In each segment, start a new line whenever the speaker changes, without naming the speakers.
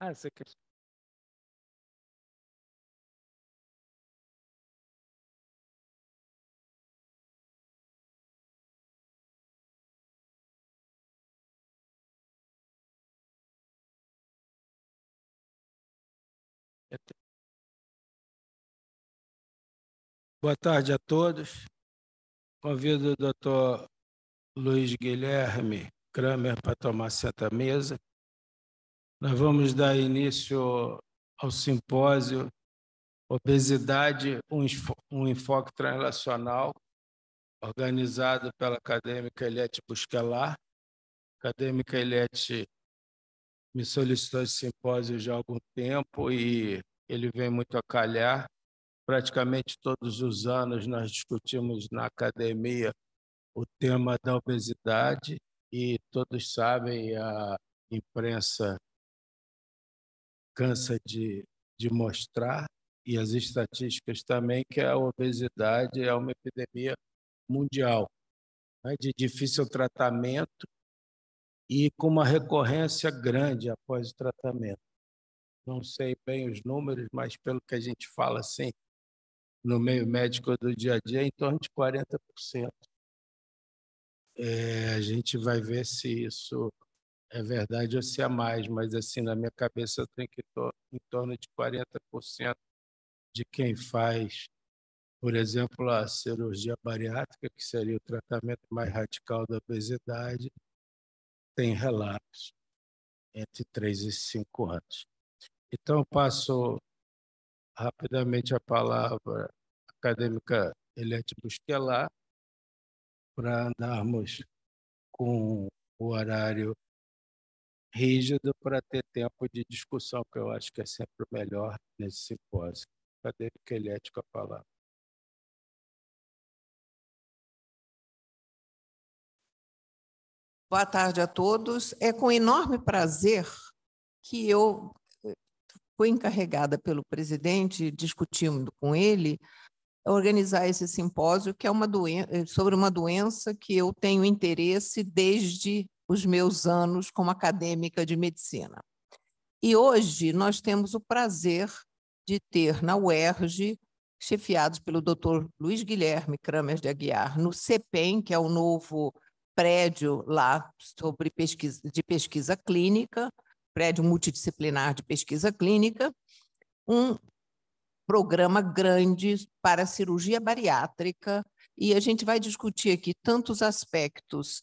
Ah, você quer.
Boa tarde a todos. Convido o doutor Luiz Guilherme Kramer para tomar certa mesa. Nós vamos dar início ao simpósio Obesidade, um, enfoque translacional, organizado pela acadêmica Eliette Busquelar. A acadêmica Eliette me solicitou esse simpósio já há algum tempo e ele vem muito a calhar. Praticamente todos os anos nós discutimos na academia o tema da obesidade e todos sabem, a imprensa cansa de, de mostrar, e as estatísticas também, que a obesidade é uma epidemia mundial, né, de difícil tratamento e com uma recorrência grande após o tratamento. Não sei bem os números, mas pelo que a gente fala assim, no meio médico do dia a dia, em torno de 40%. É, a gente vai ver se isso é verdade, eu sei a mais, mas assim, na minha cabeça eu tenho que estar em torno de 40% de quem faz, por exemplo, a cirurgia bariátrica, que seria o tratamento mais radical da obesidade, tem relatos entre 3 e 5 anos. Então, passo rapidamente a palavra à acadêmica Eliette Busquelar para andarmos com o horário rígido para ter tempo de discussão, que eu acho que é sempre o melhor nesse simpósio. Cadê o Kelete é,
com a falar.
Boa tarde a todos. É com enorme prazer que eu eh, fui encarregada pelo presidente, discutindo com ele, organizar esse simpósio, que é uma eh, sobre uma doença que eu tenho interesse desde os meus anos como acadêmica de medicina. E hoje nós temos o prazer de ter na UERJ, chefiados pelo Dr. Luiz Guilherme Cramas de Aguiar, no CEPEM, que é o novo prédio lá sobre pesquisa, de pesquisa clínica, prédio multidisciplinar de pesquisa clínica, um programa grande para cirurgia bariátrica, e a gente vai discutir aqui tantos aspectos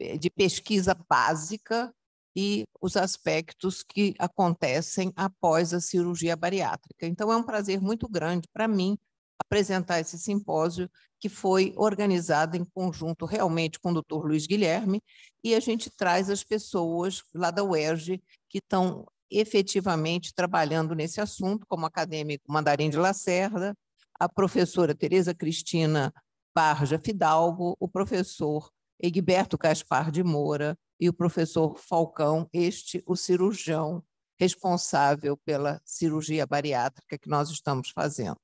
eh, de pesquisa básica e os aspectos que acontecem após a cirurgia bariátrica. Então, é um prazer muito grande para mim apresentar esse simpósio que foi organizado em conjunto realmente com o Dr. Luiz Guilherme e a gente traz as pessoas lá da UERJ que estão efetivamente trabalhando nesse assunto, como o acadêmico Mandarim de Lacerda, a professora Tereza Cristina Barja Fidalgo, o professor Egberto Caspar de Moura e o professor Falcão, este o cirurgião responsável pela cirurgia bariátrica que nós estamos fazendo.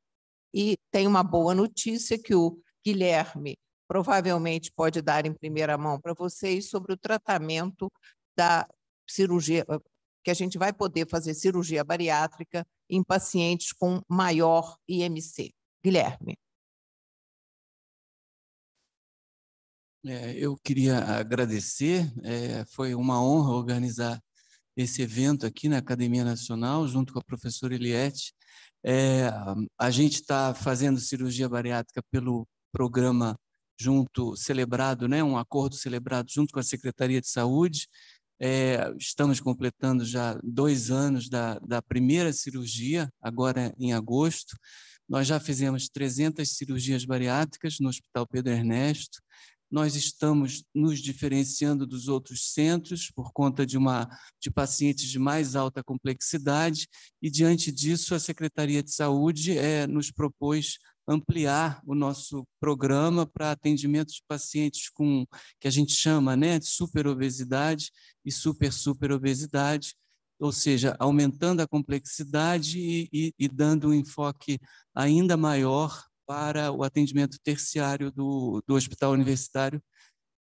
E tem uma boa notícia que o Guilherme provavelmente pode dar em primeira mão para vocês sobre o tratamento da cirurgia, que a gente vai poder fazer cirurgia bariátrica em pacientes com maior IMC. Guilherme.
É, eu queria agradecer, é, foi uma honra organizar esse evento aqui na Academia Nacional, junto com a professora Eliette. É, a gente está fazendo cirurgia bariátrica pelo programa junto celebrado, né, um acordo celebrado junto com a Secretaria de Saúde. É, estamos completando já dois anos da, da primeira cirurgia, agora em agosto. Nós já fizemos 300 cirurgias bariátricas no Hospital Pedro Ernesto nós estamos nos diferenciando dos outros centros por conta de uma de pacientes de mais alta complexidade e diante disso a Secretaria de Saúde é, nos propôs ampliar o nosso programa para atendimento de pacientes com que a gente chama, né, de superobesidade e super super obesidade ou seja, aumentando a complexidade e, e, e dando um enfoque ainda maior para o atendimento terciário do, do hospital universitário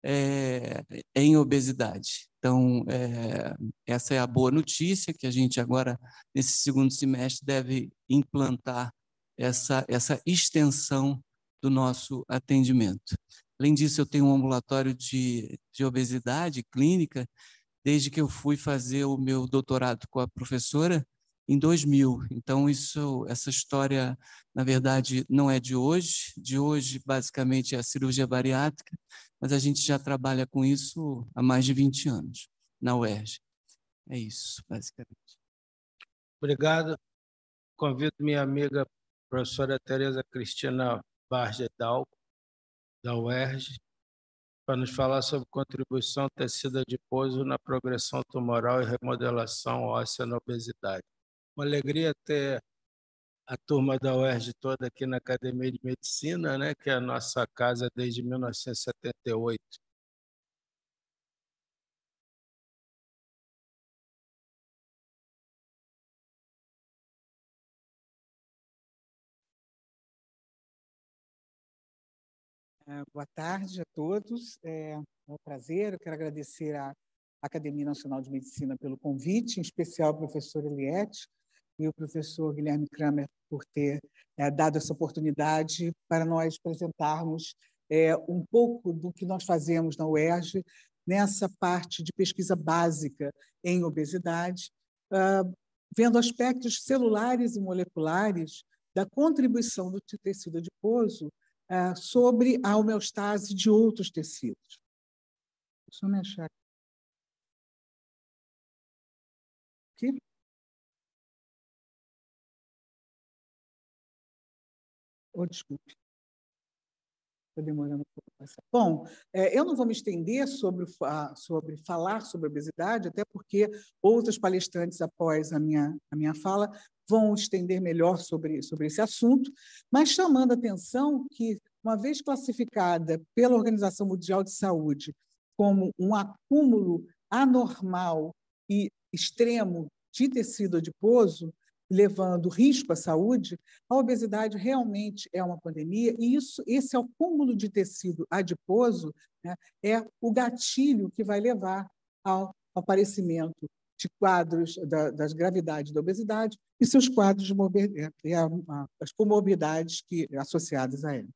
é, em obesidade. Então, é, essa é a boa notícia, que a gente agora, nesse segundo semestre, deve implantar essa, essa extensão do nosso atendimento. Além disso, eu tenho um ambulatório de, de obesidade clínica, desde que eu fui fazer o meu doutorado com a professora em 2000. Então, isso, essa história, na verdade, não é de hoje. De hoje, basicamente, é a cirurgia bariátrica, mas a gente já trabalha com isso há mais de 20 anos na UERJ. É isso, basicamente.
Obrigado. Convido minha amiga professora Tereza Cristina Vargas da UERJ, para nos falar sobre contribuição tecida adiposo na progressão tumoral e remodelação óssea na obesidade. Uma alegria ter a turma da UERJ toda aqui na Academia de Medicina, né, que é a nossa casa desde 1978.
É, boa tarde a todos. É, é um prazer. Eu quero agradecer à Academia Nacional de Medicina pelo convite, em especial ao professor Eliette, e o professor Guilherme Kramer por ter é, dado essa oportunidade para nós apresentarmos é, um pouco do que nós fazemos na UERJ nessa parte de pesquisa básica em obesidade, uh, vendo aspectos celulares e moleculares da contribuição do tecido adiposo uh, sobre a homeostase de outros tecidos.
Deixa eu me achar aqui.
Oh, desculpe. Estou demorando um pouco. Bom, é, eu não vou me estender sobre, sobre falar sobre obesidade, até porque outros palestrantes, após a minha, a minha fala, vão estender melhor sobre, sobre esse assunto, mas chamando a atenção que, uma vez classificada pela Organização Mundial de Saúde como um acúmulo anormal e extremo de tecido adiposo, levando risco à saúde, a obesidade realmente é uma pandemia e isso, esse acúmulo é de tecido adiposo né, é o gatilho que vai levar ao aparecimento de quadros da, das gravidades da obesidade e seus quadros de é, e a, a, as comorbidades que, associadas a ela.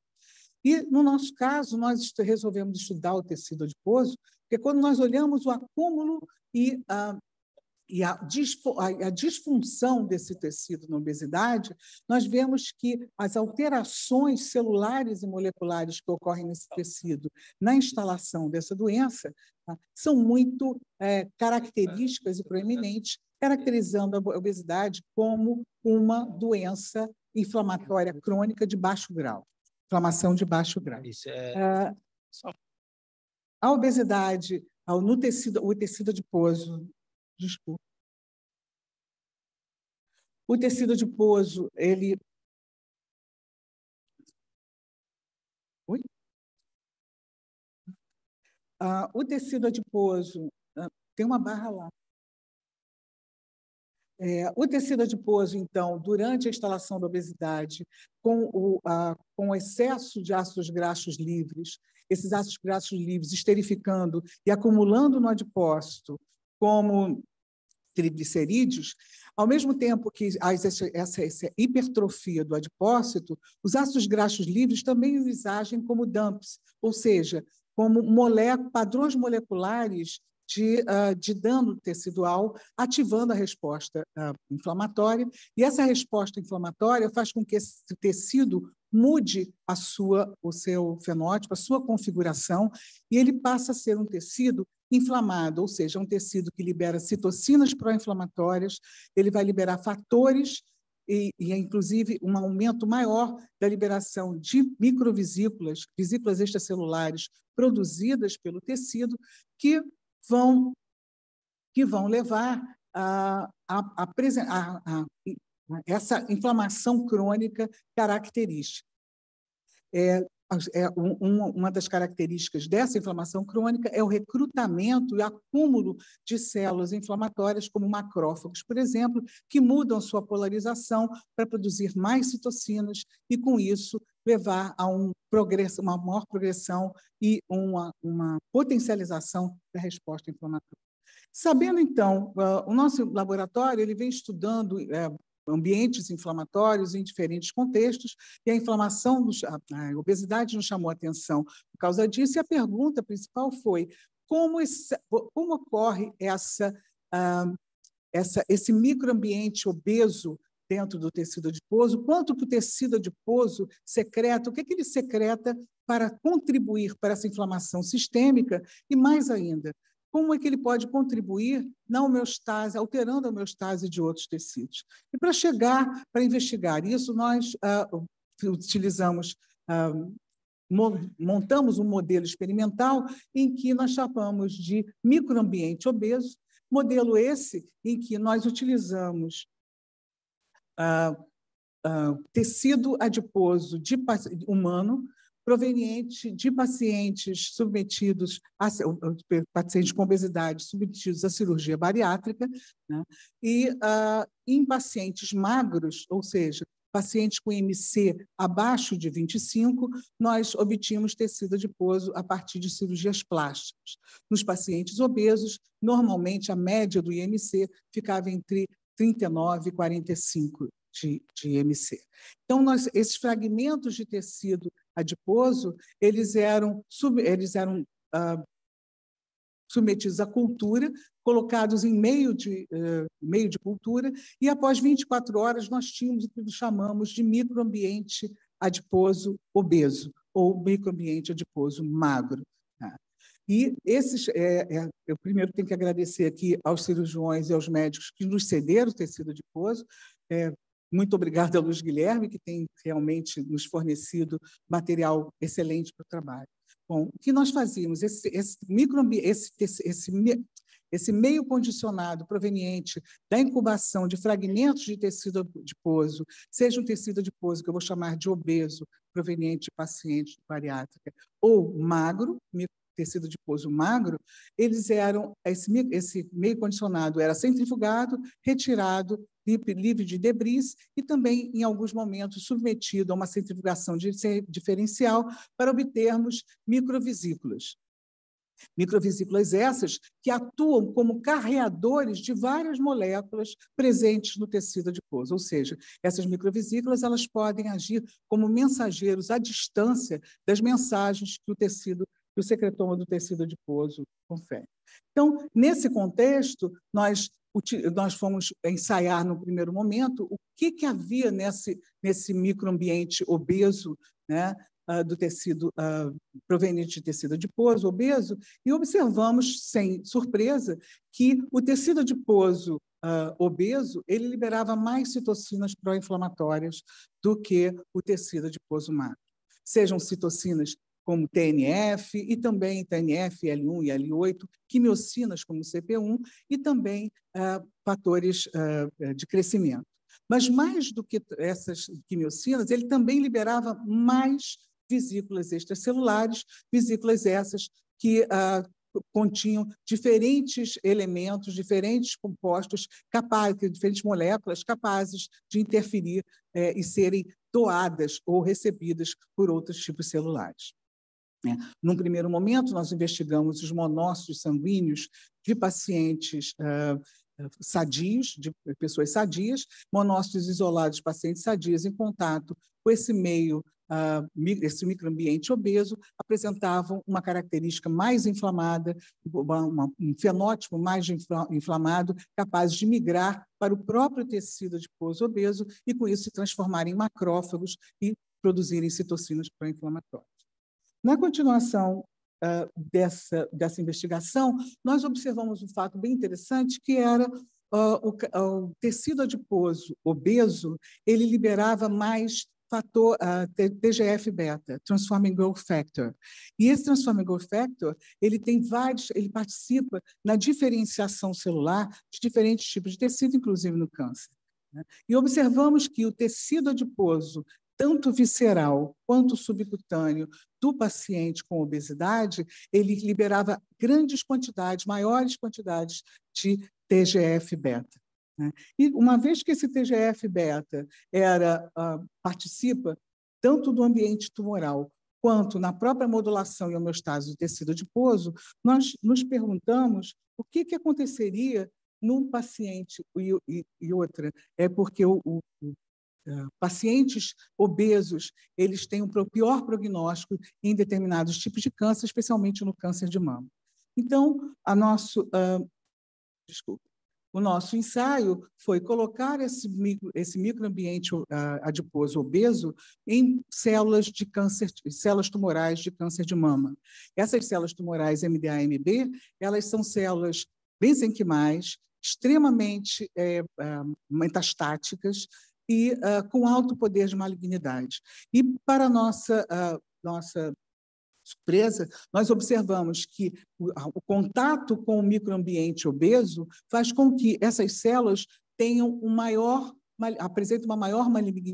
E, no nosso caso, nós resolvemos estudar o tecido adiposo, porque quando nós olhamos o acúmulo e a, e a, a, a, disfunção desse tecido na obesidade, nós vemos que as alterações celulares e moleculares que ocorrem nesse tecido na instalação dessa doença tá, são muito é, características e proeminentes, caracterizando a obesidade como uma doença inflamatória crônica de baixo grau, inflamação de baixo grau. Isso é... Ah, a obesidade no tecido, o tecido adiposo Desculpa. O tecido adiposo, ele. Oi? Ah, o tecido adiposo, ah, tem uma barra lá. É, o tecido adiposo, então, durante a instalação da obesidade, com o, a, com excesso de ácidos graxos livres, esses ácidos graxos livres esterificando e acumulando no adipócito, como triglicerídeos, ao mesmo tempo que há essa, essa, hipertrofia do adipócito, os ácidos graxos livres também agem como dumps, ou seja, como mole, padrões moleculares de, uh, de dano tecidual, ativando a resposta uh, inflamatória. E essa resposta inflamatória faz com que esse tecido mude a sua, o seu fenótipo, a sua configuração, e ele passa a ser um tecido inflamado, ou seja, é um tecido que libera citocinas pró-inflamatórias, ele vai liberar fatores e, e, é, inclusive, um aumento maior da liberação de microvesículas, vesículas extracelulares produzidas pelo tecido, que vão, que vão levar a, a, a, a essa inflamação crônica característica. É, é um, uma das características dessa inflamação crônica é o recrutamento e acúmulo de células inflamatórias, como macrófagos, por exemplo, que mudam sua polarização para produzir mais citocinas e, com isso, levar a um progresso, uma maior progressão e uma, uma potencialização da resposta inflamatória. Sabendo, então, ah, o nosso laboratório ele vem estudando eh, ambientes inflamatórios em diferentes contextos, e a inflamação, a obesidade nos chamou a atenção por causa disso, e a pergunta principal foi como, esse, como ocorre essa, ah, essa, esse microambiente obeso dentro do tecido adiposo, quanto que o tecido adiposo secreta, o que, é que ele secreta para contribuir para essa inflamação sistêmica, e mais ainda, como é que ele pode contribuir na homeostase, alterando a homeostase de outros tecidos. E para chegar, para investigar isso, nós uh, utilizamos, uh, montamos um modelo experimental em que nós chamamos de microambiente obeso, modelo esse em que nós utilizamos uh, tecido adiposo de, humano proveniente de pacientes submetidos a pacientes com obesidade submetidos à cirurgia bariátrica, né? e uh, em pacientes magros, ou seja, pacientes com IMC abaixo de 25, nós obtínhamos tecido adiposo a partir de cirurgias plásticas. Nos pacientes obesos, normalmente a média do IMC ficava entre 39 e 45 de, de IMC. Então, nós, esses fragmentos de tecido adiposo, eles eram, sub, eles eram ah, submetidos à cultura, colocados em meio de, eh, meio de cultura, e após 24 horas nós tínhamos o que chamamos de microambiente adiposo obeso, ou microambiente adiposo magro. Tá? E esses, é, é, eu primeiro tenho que agradecer aqui aos cirurgiões e aos médicos que nos cederam o tecido adiposo, é, muito obrigada a Luiz Guilherme, que tem realmente nos fornecido material excelente para o trabalho. Bom, o que nós fazíamos? Esse, esse, micro, esse, esse, esse meio condicionado proveniente da incubação de fragmentos de tecido adiposo, seja um tecido adiposo que eu vou chamar de obeso, proveniente de paciente bariátrica, ou magro, tecido adiposo magro, eles eram esse, esse meio condicionado era centrifugado, retirado livre de debris e também, em alguns momentos, submetido a uma centrifugação diferencial para obtermos microvesículas. Microvesículas essas que atuam como carreadores de várias moléculas presentes no tecido adiposo, ou seja, essas microvesículas elas podem agir como mensageiros à distância das mensagens que o tecido que o secretoma do tecido adiposo confere. Então, nesse contexto, nós nós fomos ensaiar no primeiro momento o que, que havia nesse, nesse microambiente obeso, né, ah, do tecido ah, proveniente de tecido adiposo, obeso, e observamos, sem surpresa, que o tecido adiposo Uh, obeso, ele liberava mais citocinas pró-inflamatórias do que o tecido adiposo magro. Sejam citocinas como TNF e também TNF, L1 e L8, quimiocinas como CP1 e também ah, fatores ah, eh, de crescimento. Mas mais do que essas quimiocinas, ele também liberava mais vesículas extracelulares, vesículas essas que ah, continham diferentes elementos, diferentes compostos capazes, diferentes moléculas capazes de interferir eh, e serem doadas ou recebidas por outros tipos celulares. Né? Num primeiro momento, nós investigamos os monócitos sanguíneos de pacientes uh, sadios, de pessoas sadias, monócitos isolados, de pacientes sadias em contato com esse meio, uh, esse microambiente obeso, apresentavam uma característica mais inflamada, uma, um fenótipo mais inflamado, capaz de migrar para o próprio tecido adiposo obeso e, com isso, se transformarem em macrófagos e produzirem citocinas pró-inflamatórias. Na continuação uh, dessa, dessa investigação, nós observamos um fato bem interessante que era Uh, o, ah, o, tecido adiposo obeso, ele liberava mais fator uh, TGF-beta, Transforming Growth Factor. E esse Transforming Growth Factor, ele tem vários, ele participa na diferenciação celular de diferentes tipos de tecido, inclusive no câncer. Né? E observamos que o tecido adiposo tanto visceral quanto subcutâneo do paciente com obesidade, ele liberava grandes quantidades, maiores quantidades de TGF-beta. Né? E uma vez que esse TGF-beta era uh, participa tanto do ambiente tumoral quanto na própria modulação e homeostase do tecido adiposo, nós nos perguntamos o que, que aconteceria num paciente e, e, e outra. É porque o, o, é, pacientes obesos, eles têm um pior prognóstico em determinados tipos de câncer, especialmente no câncer de mama. Então, a nosso, uh, desculpa, o nosso ensaio foi colocar esse, micro, esse microambiente uh, adiposo obeso em células de câncer, células tumorais de câncer de mama. Essas células tumorais MDA-MB, elas são células mesenquimais, extremamente é, metastáticas, e uh, com alto poder de malignidade. E para nossa uh, nossa surpresa, nós observamos que o, ah, o contato com o microambiente obeso faz com que essas células tenham um maior apresenta uma maior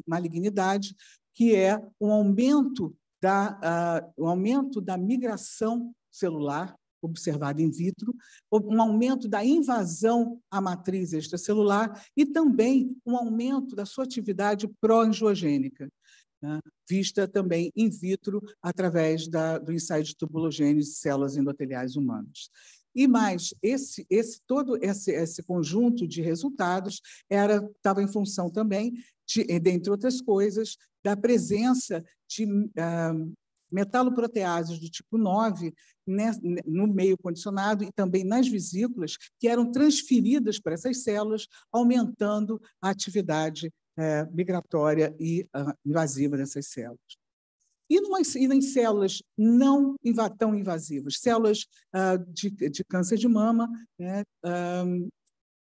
malignidade, que é um aumento da, uh, um aumento da migração celular observado in vitro, um aumento da invasão à matriz extracelular e também um aumento da sua atividade pró-angiogênica, né, vista também in vitro através da, do ensaio de tubulogênese de células endoteliais humanas. E mais, esse, esse todo esse, esse conjunto de resultados era estava em função também, de, dentre outras coisas, da presença de uh, ah, metaloproteases do tipo 9 né, no meio condicionado e também nas vesículas, que eram transferidas para essas células, aumentando a atividade é, migratória e uh, invasiva dessas células. E, numa, e nas células não tão invasivas, células uh, de, de, câncer de mama, né,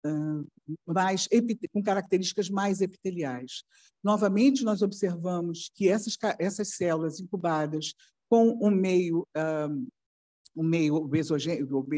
Uh, mais, com características mais epiteliais. Novamente, nós observamos que essas, essas células incubadas com o um meio uh, o meio obeso,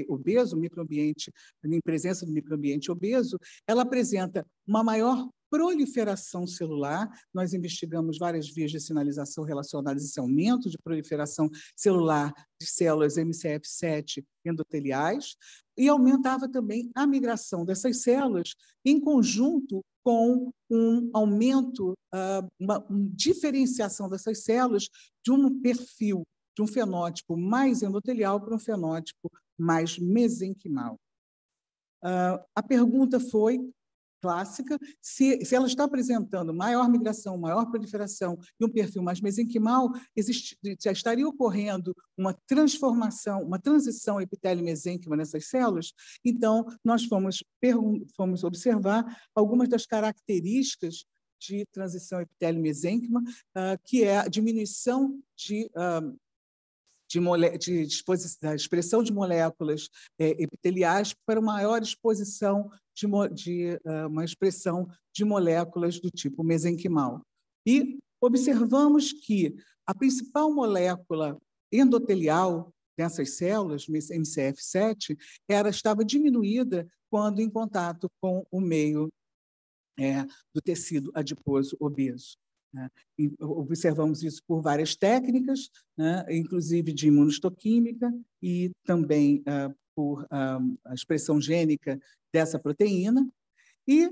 obeso, microambiente, em presença do microambiente obeso, ela apresenta uma maior proliferação celular. Nós investigamos várias vias de sinalização relacionadas a esse aumento de proliferação celular de células MCF7 endoteliais e aumentava também a migração dessas células em conjunto com um aumento, ah, uma diferenciação dessas células de um perfil de um fenótipo mais endotelial para um fenótipo mais mesenquimal. Uh, a pergunta foi clássica, se, se, ela está apresentando maior migração, maior proliferação e um perfil mais mesenquimal, existe, já estaria ocorrendo uma transformação, uma transição epitélio mesenquima nessas células? Então, nós fomos, fomos observar algumas das características de transição epitélio mesenquima uh, ah, que é a diminuição de uh, de, mole... de expressão de moléculas é, epiteliais para maior exposição de, de uh, uma expressão de moléculas do tipo mesenquimal. E observamos que a principal molécula endotelial dessas células, MCF7, era, estava diminuída quando em contato com o meio é, do tecido adiposo obeso. Né? observamos isso por várias técnicas, né? inclusive de imunistoquímica e também uh, por uh, a expressão gênica dessa proteína. E,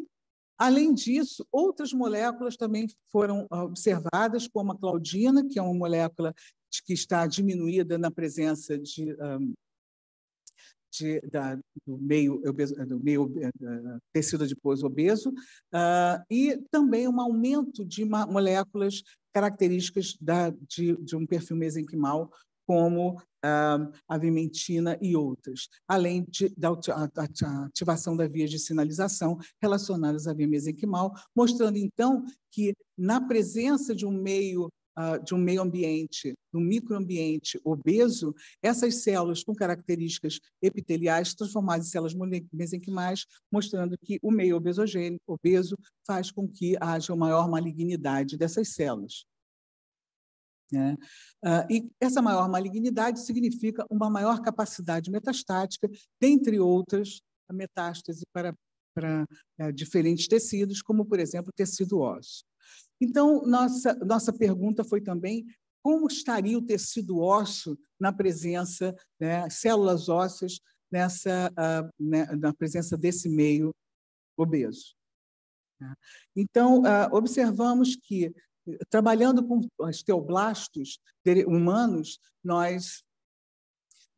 além disso, outras moléculas também foram ah, observadas, como a claudina, que é uma molécula que está diminuída na presença de um, de, da, do meio, do meio eh, eh, tecido adiposo obeso, uh, e também um aumento de moléculas características da, de, de, um perfil mesenquimal, como uh, a vimentina e outras, além de, da ativação da via de sinalização relacionadas à via mesenquimal, mostrando, então, que na presença de um meio uh, de um meio ambiente, de um microambiente obeso, essas células com características epiteliais transformadas em células mesenquimais, mostrando que o meio obesogênico, obeso, faz com que haja uma maior malignidade dessas células. Né? Uh, e essa maior malignidade significa uma maior capacidade metastática, dentre outras, a metástase para, para eh, diferentes tecidos, como, por exemplo, tecido ósseo. Então, nossa, nossa pergunta foi também como estaria o tecido ósseo na presença, né, células ósseas, nessa, uh, né, na presença desse meio obeso. Né? Então, uh, observamos que, trabalhando com osteoblastos humanos, nós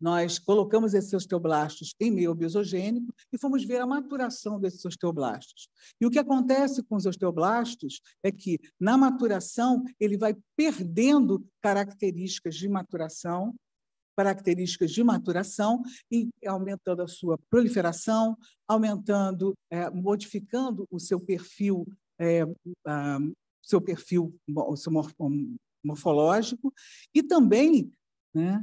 nós colocamos esses osteoblastos em meio biosogênico e fomos ver a maturação desses osteoblastos. E o que acontece com os osteoblastos é que, na maturação, ele vai perdendo características de maturação, características de maturação e aumentando a sua proliferação, aumentando, é, modificando o seu perfil, é, seu perfil o seu morfológico e também né,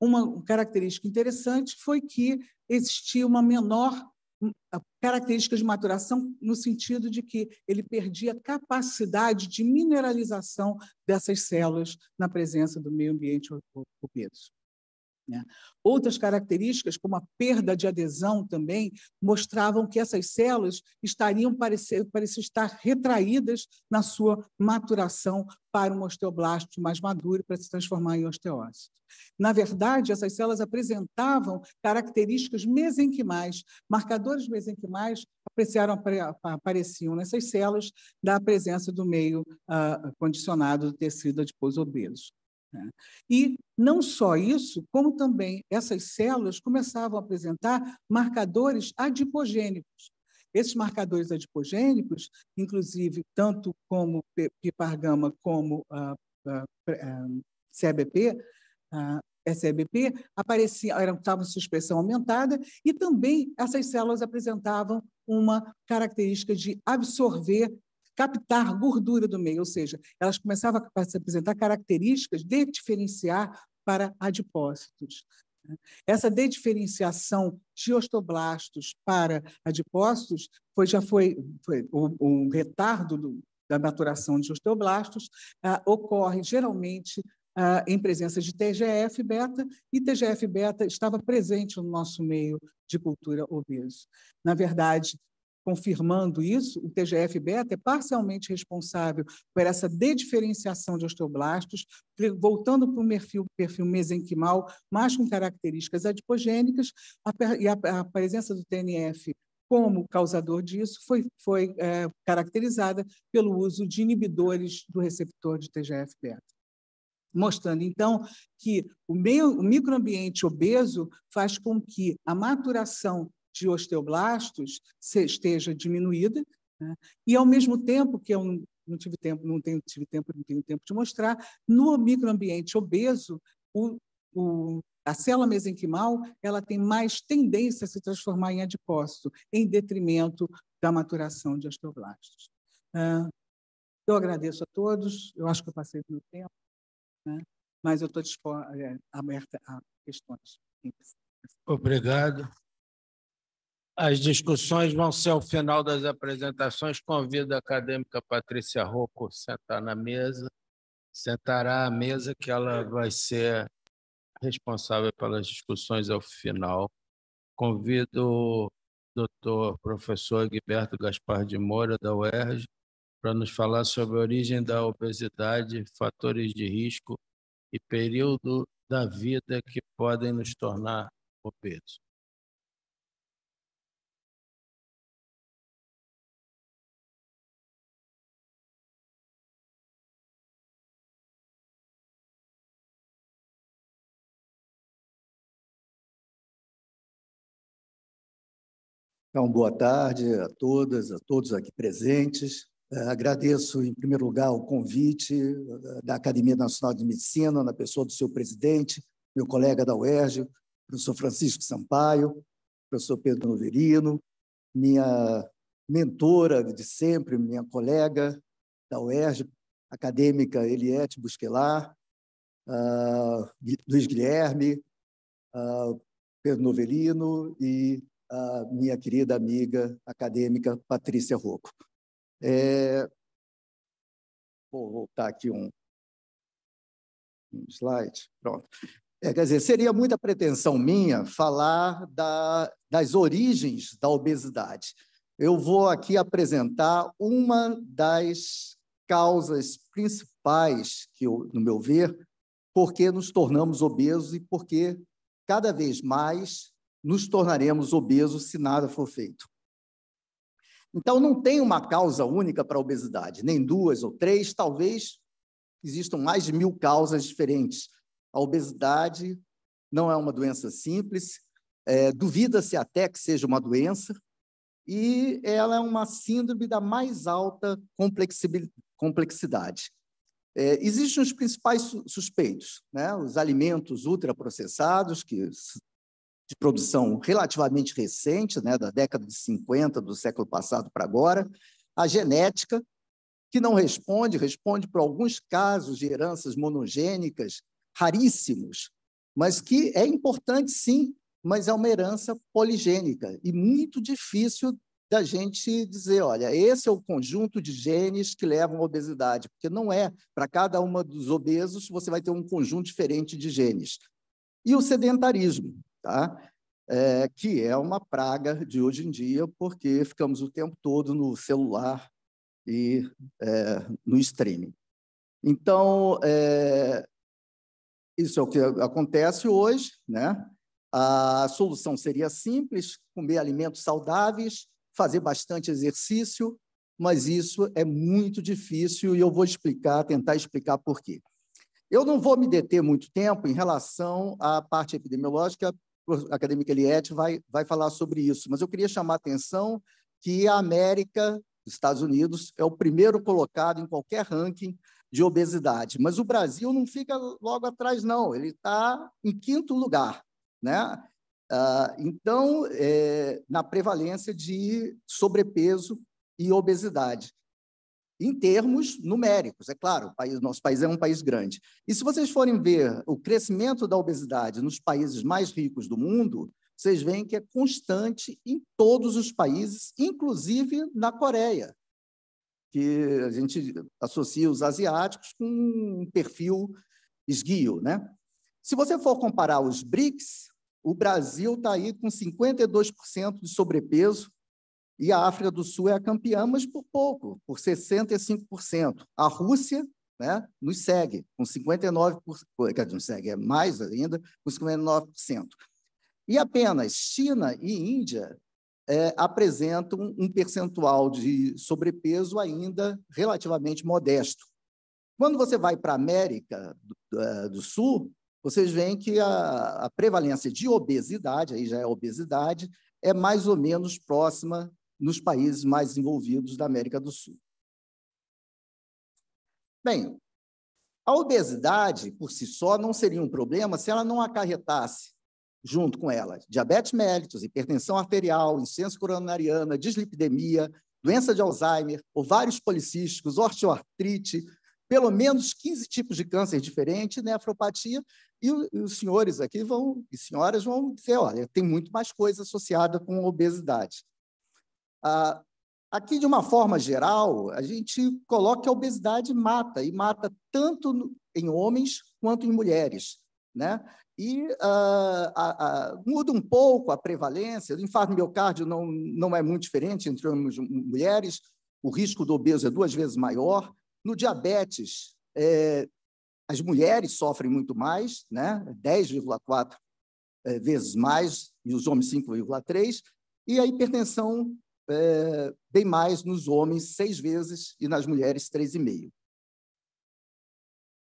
uma característica interessante foi que existia uma menor hum, característica de maturação no sentido de que ele perdia capacidade de mineralização dessas células na presença do meio ambiente rubeso. Né? Outras características, como a perda de adesão também, mostravam que essas células estariam pareciam estar retraídas na sua maturação para um osteoblasto mais maduro para se transformar em osteócito. Na verdade, essas células apresentavam características mesenquimais, marcadores mesenquimais apreciaram apareciam nessas células da presença do meio ah, condicionado do tecido adiposo obeso. Né? E não só isso, como também essas células começavam a apresentar marcadores adipogênicos. Esses marcadores adipogênicos, inclusive tanto como pipargama como a, a, CBP, SBP, apareciam, eram, estavam em suspensão aumentada e também essas células apresentavam uma característica de absorver captar gordura do meio, ou seja, elas começavam a apresentar características de diferenciar para adipócitos. Né? Essa dediferenciação de osteoblastos para adipócitos foi, já foi, foi o, retardo do, da maturação de osteoblastos ah, ocorre geralmente ah, em presença de TGF-beta, e TGF-beta estava presente no nosso meio de cultura obeso. Na verdade, confirmando isso, o TGF-beta é parcialmente responsável por essa dediferenciação de osteoblastos, voltando para o perfil, perfil mesenquimal, mais com características adipogênicas, e a, a presença do TNF como causador disso foi, foi é, caracterizada pelo uso de inibidores do receptor de TGF-beta. Mostrando, então, que o, meio, o microambiente obeso faz com que a maturação de osteoblastos esteja diminuída, né? e ao mesmo tempo que eu não, tive tempo, não tenho, tive tempo, não tenho tempo de mostrar, no microambiente obeso, o, o, a célula mesenquimal ela tem mais tendência a se transformar em adipócito, em detrimento da maturação de osteoblastos. Ah, eu agradeço a todos, eu acho que eu passei do meu tempo, né? mas eu estou é, aberta a questões.
Obrigado. As discussões vão ser ao final das apresentações. Convido a acadêmica Patrícia Rocco a sentar na mesa. Sentará à mesa que ela vai ser responsável pelas discussões ao final. Convido o doutor professor Gilberto Gaspar de Moura, da UERJ, para nos falar sobre a origem da obesidade, fatores de risco e período da vida que podem nos tornar obesos.
Então, boa tarde a todas, a todos aqui presentes. É, agradeço, em primeiro lugar, o convite é, da Academia Nacional de Medicina, na pessoa do seu presidente, meu colega da UERJ, professor Francisco Sampaio, professor Pedro Noverino, minha mentora de sempre, minha colega da UERJ, acadêmica Eliette Busquelar, uh, Luiz Guilherme, uh, Pedro Novelino e a minha querida amiga acadêmica Patrícia Rocco. É... Vou voltar aqui um, um slide. Pronto. É, quer dizer, seria muita pretensão minha falar da, das origens da obesidade. Eu vou aqui apresentar uma das causas principais que, eu, no meu ver, porque nos tornamos obesos e porque cada vez mais nos tornaremos obesos se nada for feito. Então, não tem uma causa única para a obesidade, nem duas ou três, talvez existam mais de mil causas diferentes. A obesidade não é uma doença simples, é, duvida-se até que seja uma doença, e ela é uma síndrome da mais alta complexidade. É, existem os principais suspeitos, né? os alimentos ultraprocessados, que de produção relativamente recente, né, da década de 50 do século passado para agora, a genética, que não responde, responde por alguns casos de heranças monogênicas raríssimos, mas que é importante sim, mas é uma herança poligênica e muito difícil da gente dizer, olha, esse é o conjunto de genes que levam à obesidade, porque não é, para cada uma dos obesos você vai ter um conjunto diferente de genes. E o sedentarismo, tá? É, que é uma praga de hoje em dia, porque ficamos o tempo todo no celular e é, no streaming. Então, é, isso é o que acontece hoje. Né? A solução seria simples: comer alimentos saudáveis, fazer bastante exercício, mas isso é muito difícil e eu vou explicar, tentar explicar por quê. Eu não vou me deter muito tempo em relação à parte epidemiológica, acadêmica Eliette vai, vai falar sobre isso, mas eu queria chamar a atenção que a América, os Estados Unidos, é o primeiro colocado em qualquer ranking de obesidade, mas o Brasil não fica logo atrás, não, ele está em quinto lugar, né? Ah, então, é, na prevalência de sobrepeso e obesidade em termos numéricos, é claro, país, nosso país é um país grande. E se vocês forem ver o crescimento da obesidade nos países mais ricos do mundo, vocês veem que é constante em todos os países, inclusive na Coreia, que a gente associa os asiáticos com um perfil esguio. Né? Se você for comparar os BRICS, o Brasil está aí com 52% de sobrepeso, e a África do Sul é a campeã, mas por pouco, por 65%. A Rússia né, nos segue, com 59%, quer dizer, nos segue, é mais ainda, com 59%. E apenas China e Índia é, apresentam um percentual de sobrepeso ainda relativamente modesto. Quando você vai para a América do, do, é, Sul, vocês veem que a, a prevalência de obesidade, aí já é obesidade, é mais ou menos próxima nos países mais envolvidos da América do Sul. Bem, a obesidade por si só não seria um problema se ela não acarretasse, junto com ela, diabetes mellitus, hipertensão arterial, insuficiência coronariana, dislipidemia, doença de Alzheimer, ovários policísticos, osteoartrite, pelo menos 15 tipos de câncer diferentes, nefropatia, né, e os senhores aqui vão, e senhoras vão dizer, olha, tem muito mais coisa associada com obesidade. Ah, aqui, de uma forma geral, a gente coloca que a obesidade mata, e mata tanto em homens quanto em mulheres. Né? E ah, muda um pouco a prevalência, o infarto miocárdio não, não é muito diferente entre homens e mulheres, o risco do obeso é duas vezes maior. No diabetes, é, as mulheres sofrem muito mais, né? 10,4 é, vezes mais, e os homens 5,3, e a hipertensão é, bem mais nos homens, seis vezes, e nas mulheres, três e meio.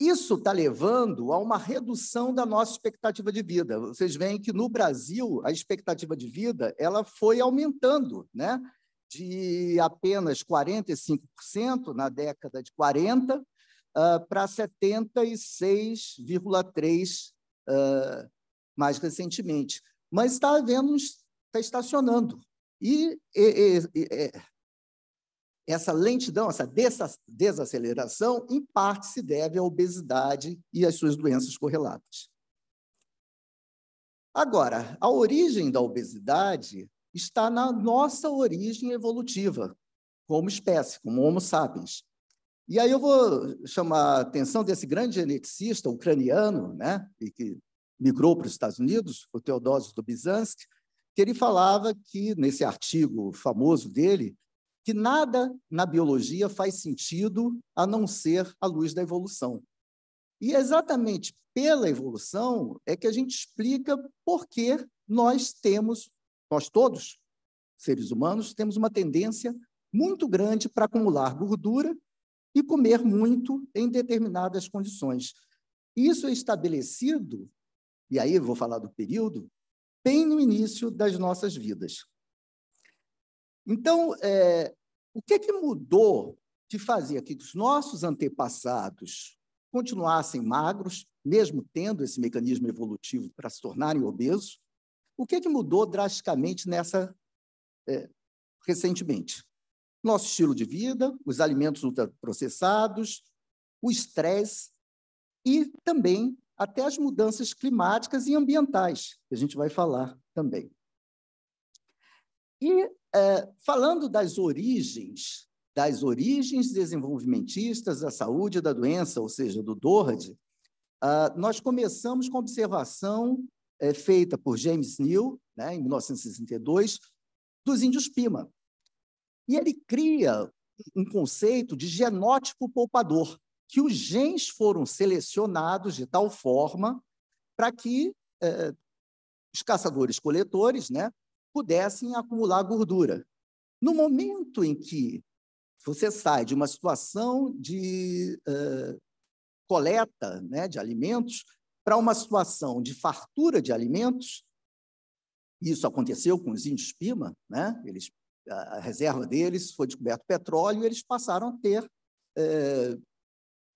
Isso está levando a uma redução da nossa expectativa de vida. Vocês veem que no Brasil a expectativa de vida ela foi aumentando, né? De apenas 45% na década de 40 uh, para 76,3 uh, mais recentemente. Mas está havendo está estacionando. E, e, e, e essa lentidão, essa desaceleração, em parte se deve à obesidade e às suas doenças correlatas. Agora, a origem da obesidade está na nossa origem evolutiva, como espécie, como Homo sapiens. E aí eu vou chamar a atenção desse grande geneticista ucraniano, né, que migrou para os Estados Unidos, o Theodosius Dobzhansky, que ele falava que, nesse artigo famoso dele, que nada na biologia faz sentido a não ser à luz da evolução. E é exatamente pela evolução é que a gente explica por que nós temos, nós todos, seres humanos, temos uma tendência muito grande para acumular gordura e comer muito em determinadas condições. Isso é estabelecido, e aí vou falar do período, bem no início das nossas vidas. Então, é, o que, é que mudou de fazer que os nossos antepassados continuassem magros, mesmo tendo esse mecanismo evolutivo para se tornarem obesos? O que, é que mudou drasticamente nessa é, recentemente? Nosso estilo de vida, os alimentos ultraprocessados, o estresse e também até as mudanças climáticas e ambientais, que a gente vai falar também. E é, falando das origens, das origens desenvolvimentistas da saúde da doença, ou seja, do DORD, uh, ah, nós começamos com a observação é, feita por James Neal, né, em 1962, dos índios Pima. E ele cria um conceito de genótipo poupador, que os genes foram selecionados de tal forma para que eh, os caçadores-coletores né, pudessem acumular gordura. No momento em que você sai de uma situação de eh, coleta né, de alimentos para uma situação de fartura de alimentos, isso aconteceu com os índios Pima, né? Eles, a reserva deles foi descoberto petróleo e eles passaram a ter eh,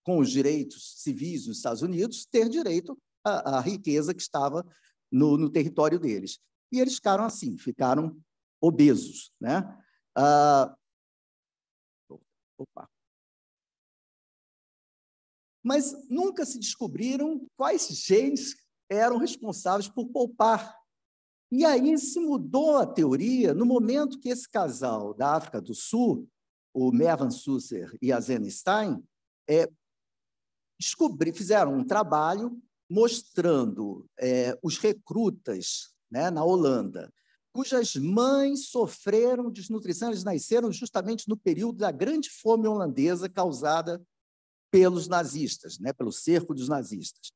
com os direitos civis nos Estados Unidos, ter direito à, à riqueza que estava no, no, território deles. E eles ficaram assim, ficaram obesos. Né? Ah, opa. Mas nunca se descobriram quais genes eram responsáveis por poupar. E aí se mudou a teoria no momento que esse casal da África do Sul, o Mervan Susser e a Stein, é, descobri, fizeram um trabalho mostrando é, os recrutas né, na Holanda, cujas mães sofreram desnutrição, eles nasceram justamente no período da grande fome holandesa causada pelos nazistas, né, pelo cerco dos nazistas.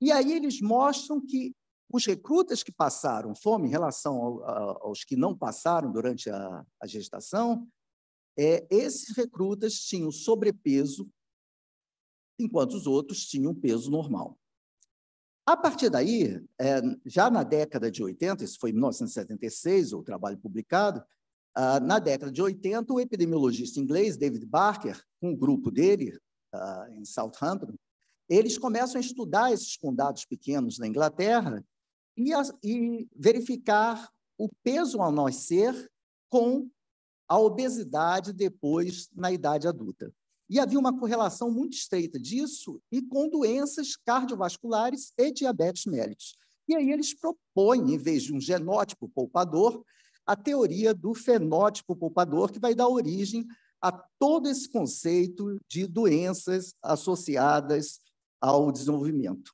E aí eles mostram que os recrutas que passaram fome em relação ao, a, aos que não passaram durante a, a gestação, é, esses recrutas tinham sobrepeso enquanto os outros tinham peso normal. A partir daí, é, já na década de 80, isso foi em 1976, o trabalho publicado, ah, na década de 80, o epidemiologista inglês David Barker, com um grupo dele ah, em Southampton, eles começam a estudar esses condados pequenos na Inglaterra e, a, e verificar o peso ao nascer com a obesidade depois na idade adulta. E havia uma correlação muito estreita disso e com doenças cardiovasculares e diabetes mellitus. E aí eles propõem, em vez de um genótipo poupador, a teoria do fenótipo poupador, que vai dar origem a todo esse conceito de doenças associadas ao desenvolvimento.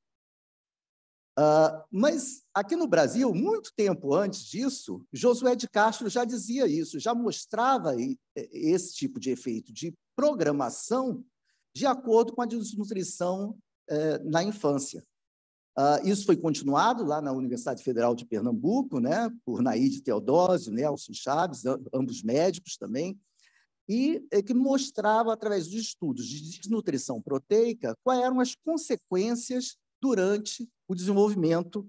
Uh, mas aqui no Brasil, muito tempo antes disso, Josué de Castro já dizia isso, já mostrava esse tipo de efeito de programação de acordo com a desnutrição uh, na infância. Uh, isso foi continuado lá na Universidade Federal de Pernambuco, né, por Naide Teodósio, Nelson Chaves, ambos médicos também, e eh, que mostrava, através dos estudos de desnutrição proteica, quais eram as consequências durante o desenvolvimento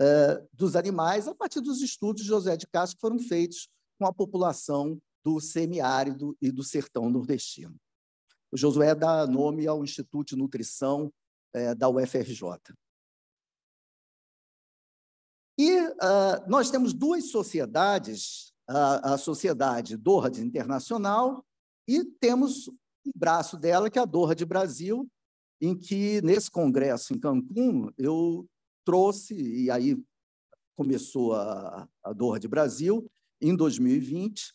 uh, dos animais a partir dos estudos de José de Castro que foram feitos com a população do semiárido e do sertão nordestino. O Josué dá nome ao Instituto de Nutrição uh, da UFRJ. E uh, nós temos duas sociedades, a, a Sociedade Doha Internacional e temos um braço dela, que é a Doha de Brasil, em que, nesse congresso em Cancún, eu trouxe, e aí começou a, a dor de Brasil, em 2020,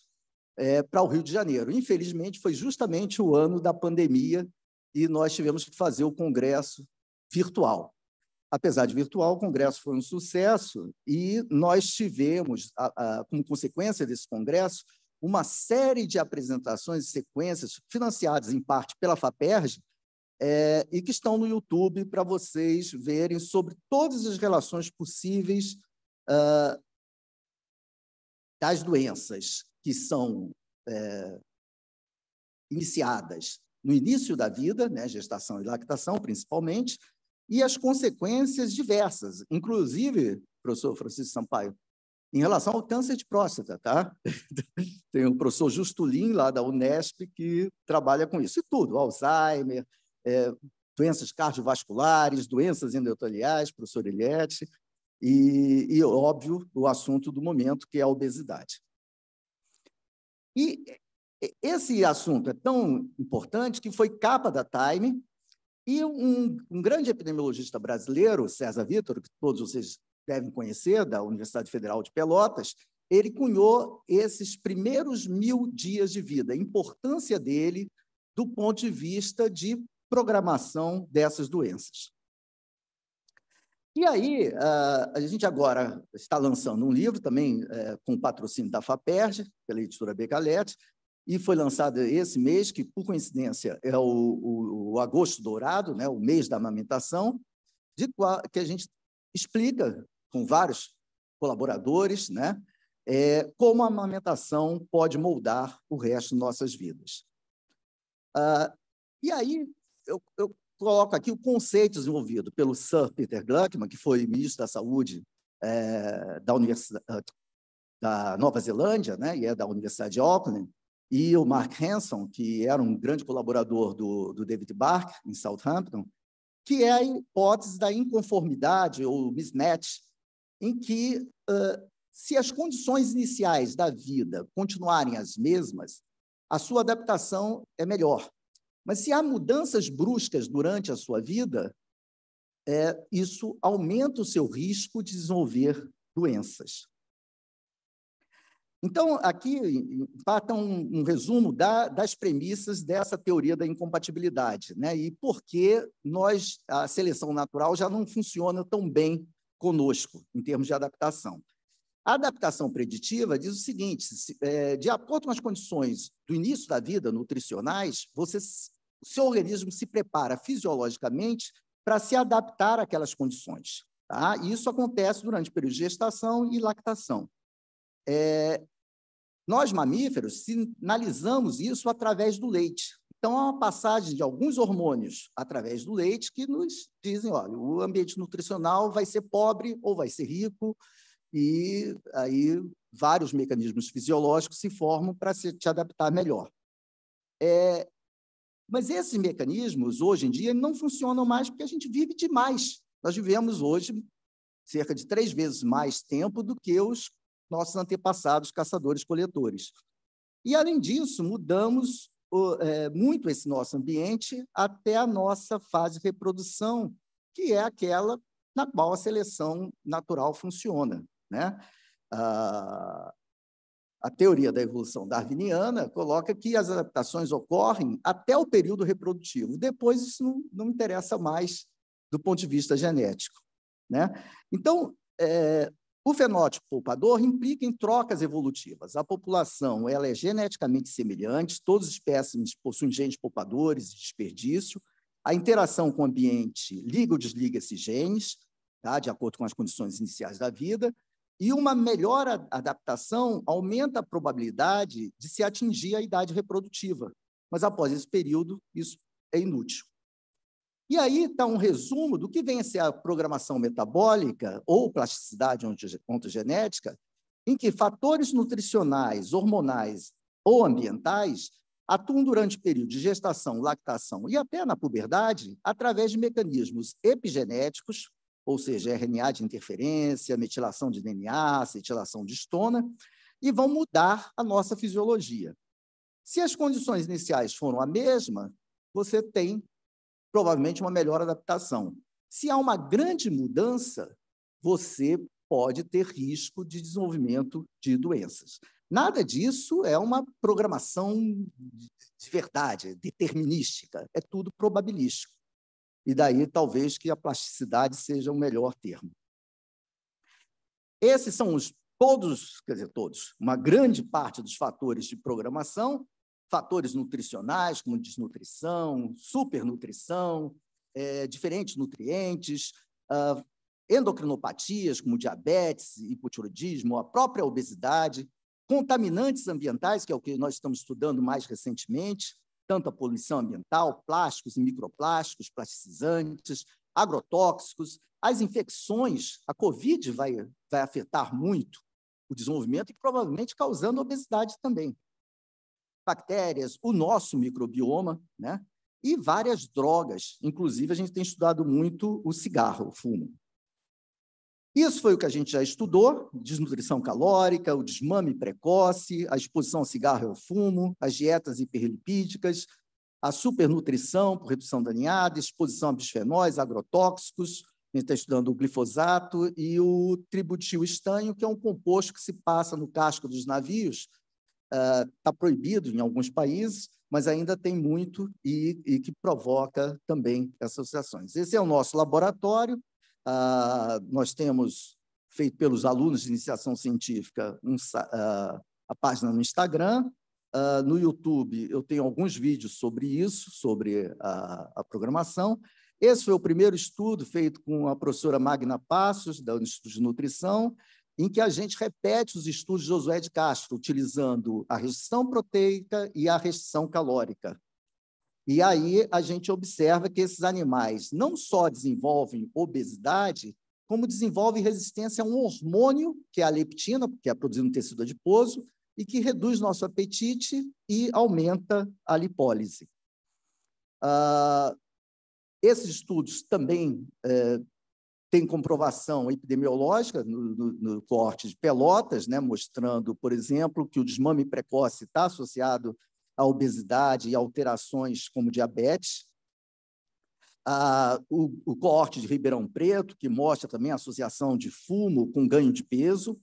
é, para o Rio de Janeiro. Infelizmente, foi justamente o ano da pandemia e nós tivemos que fazer o congresso virtual. Apesar de virtual, o congresso foi um sucesso e nós tivemos, a, a, como consequência desse congresso, uma série de apresentações e sequências financiadas em parte pela FAPERJ, é, e que estão no YouTube para vocês verem sobre todas as relações possíveis uh, das doenças que são é, iniciadas no início da vida, né, gestação e lactação principalmente, e as consequências diversas, inclusive, professor Francisco Sampaio, em relação ao câncer de próstata, tá? Tem o professor Justulin, lá da Unesp, que trabalha com isso. E tudo, Alzheimer, é, doenças cardiovasculares, doenças endoteliais, professor Eliette, e, e, óbvio, o assunto do momento, que é a obesidade. E esse assunto é tão importante que foi capa da Time, e um, um grande epidemiologista brasileiro, César Vitor, que todos vocês devem conhecer, da Universidade Federal de Pelotas, ele cunhou esses primeiros mil dias de vida, a importância dele do ponto de vista de programação dessas doenças. E aí, ah, a gente agora está lançando um livro também eh, com o patrocínio da FAPERJ, pela editora Becalete, e foi lançado esse mês, que por coincidência é o, o, o agosto dourado, né, o mês da amamentação, de qual, que a gente explica com vários colaboradores né, é, como a amamentação pode moldar o resto de nossas vidas. Ah, e aí, eu, eu coloco aqui o conceito desenvolvido pelo Sir Peter Gluckman, que foi ministro da Saúde é, da, ah, da, Nova Zelândia, né, e é da Universidade de Auckland, e o Mark Hanson, que era um grande colaborador do, do David Bark, em Southampton, que é a hipótese da inconformidade ou mismatch, em que, uh, se as condições iniciais da vida continuarem as mesmas, a sua adaptação é melhor. Mas se há mudanças bruscas durante a sua vida, é, isso aumenta o seu risco de desenvolver doenças. Então, aqui empata um, um resumo da, das premissas dessa teoria da incompatibilidade, né? E por que nós, a seleção natural já não funciona tão bem conosco, em termos de adaptação. A adaptação preditiva diz o seguinte: se, é, de acordo com as condições do início da vida nutricionais, você, seu organismo se prepara fisiologicamente para se adaptar àquelas condições. Tá? E isso acontece durante o período de gestação e lactação. É, nós, mamíferos, sinalizamos isso através do leite. Então, há uma passagem de alguns hormônios através do leite que nos dizem: olha, o ambiente nutricional vai ser pobre ou vai ser rico, e aí vários mecanismos fisiológicos se formam para se te adaptar melhor. É, mas esses mecanismos, hoje em dia, não funcionam mais porque a gente vive demais. Nós vivemos hoje cerca de três vezes mais tempo do que os nossos antepassados caçadores-coletores. E, além disso, mudamos é, muito esse nosso ambiente até a nossa fase de reprodução, que é aquela na qual a seleção natural funciona. Né? a a teoria da evolução darwiniana coloca que as adaptações ocorrem até o período reprodutivo. Depois, isso não, não interessa mais do ponto de vista genético. Né? Então, é, o fenótipo poupador implica em trocas evolutivas. A população ela é geneticamente semelhante, todos os espécimes possuem genes poupadores e desperdício. A interação com o ambiente liga ou desliga esses genes, tá? de acordo com as condições iniciais da vida. E uma melhor adaptação aumenta a probabilidade de se atingir a idade reprodutiva, mas após esse período, isso é inútil. E aí está um resumo do que vem a ser a programação metabólica ou plasticidade ontogenética, em que fatores nutricionais, hormonais ou ambientais atuam durante o período de gestação, lactação e até na puberdade, através de mecanismos epigenéticos, ou seja, RNA de interferência, metilação de DNA, acetilação de estona, e vão mudar a nossa fisiologia. Se as condições iniciais foram a mesma, você tem provavelmente uma melhor adaptação. Se há uma grande mudança, você pode ter risco de desenvolvimento de doenças. Nada disso é uma programação de verdade, determinística, é tudo probabilístico e daí talvez que a plasticidade seja o melhor termo. Esses são os todos, quer dizer, todos, uma grande parte dos fatores de programação, fatores nutricionais, como desnutrição, supernutrição, é, diferentes nutrientes, uh, endocrinopatias, como diabetes, hipotiroidismo, a própria obesidade, contaminantes ambientais, que é o que nós estamos estudando mais recentemente, tanto a poluição ambiental, plásticos e microplásticos, plasticizantes, agrotóxicos, as infecções, a Covid vai, vai afetar muito o desenvolvimento e provavelmente causando obesidade também. Bactérias, o nosso microbioma, né? e várias drogas. Inclusive, a gente tem estudado muito o cigarro, o fumo. Isso foi o que a gente já estudou: desnutrição calórica, o desmame precoce, a exposição ao cigarro e ao fumo, as dietas hiperlipídicas, a supernutrição por redução daninhada, exposição a bisfenóis, agrotóxicos. A gente está estudando o glifosato e o tributil estanho, que é um composto que se passa no casco dos navios. Está eh, uh, proibido em alguns países, mas ainda tem muito e, e que provoca também essas associações. Esse é o nosso laboratório ah, nós temos feito pelos alunos de iniciação científica um, ah, a página no Instagram. Ah, no YouTube, eu tenho alguns vídeos sobre isso, sobre a, a programação. Esse foi o primeiro estudo feito com a professora Magna Passos, da Instituto de Nutrição, em que a gente repete os estudos de Josué de Castro, utilizando a restrição proteica e a restrição calórica. E aí a gente observa que esses animais não só desenvolvem obesidade, como desenvolvem resistência a um hormônio, que é a leptina, que é produzido no tecido adiposo, e que reduz nosso apetite e aumenta a lipólise. Uh, esses estudos também uh, têm comprovação epidemiológica no, no, no, corte de pelotas, né, mostrando, por exemplo, que o desmame precoce está associado a obesidade e alterações como diabetes. Ah, o, o coorte de Ribeirão Preto, que mostra também a associação de fumo com ganho de peso.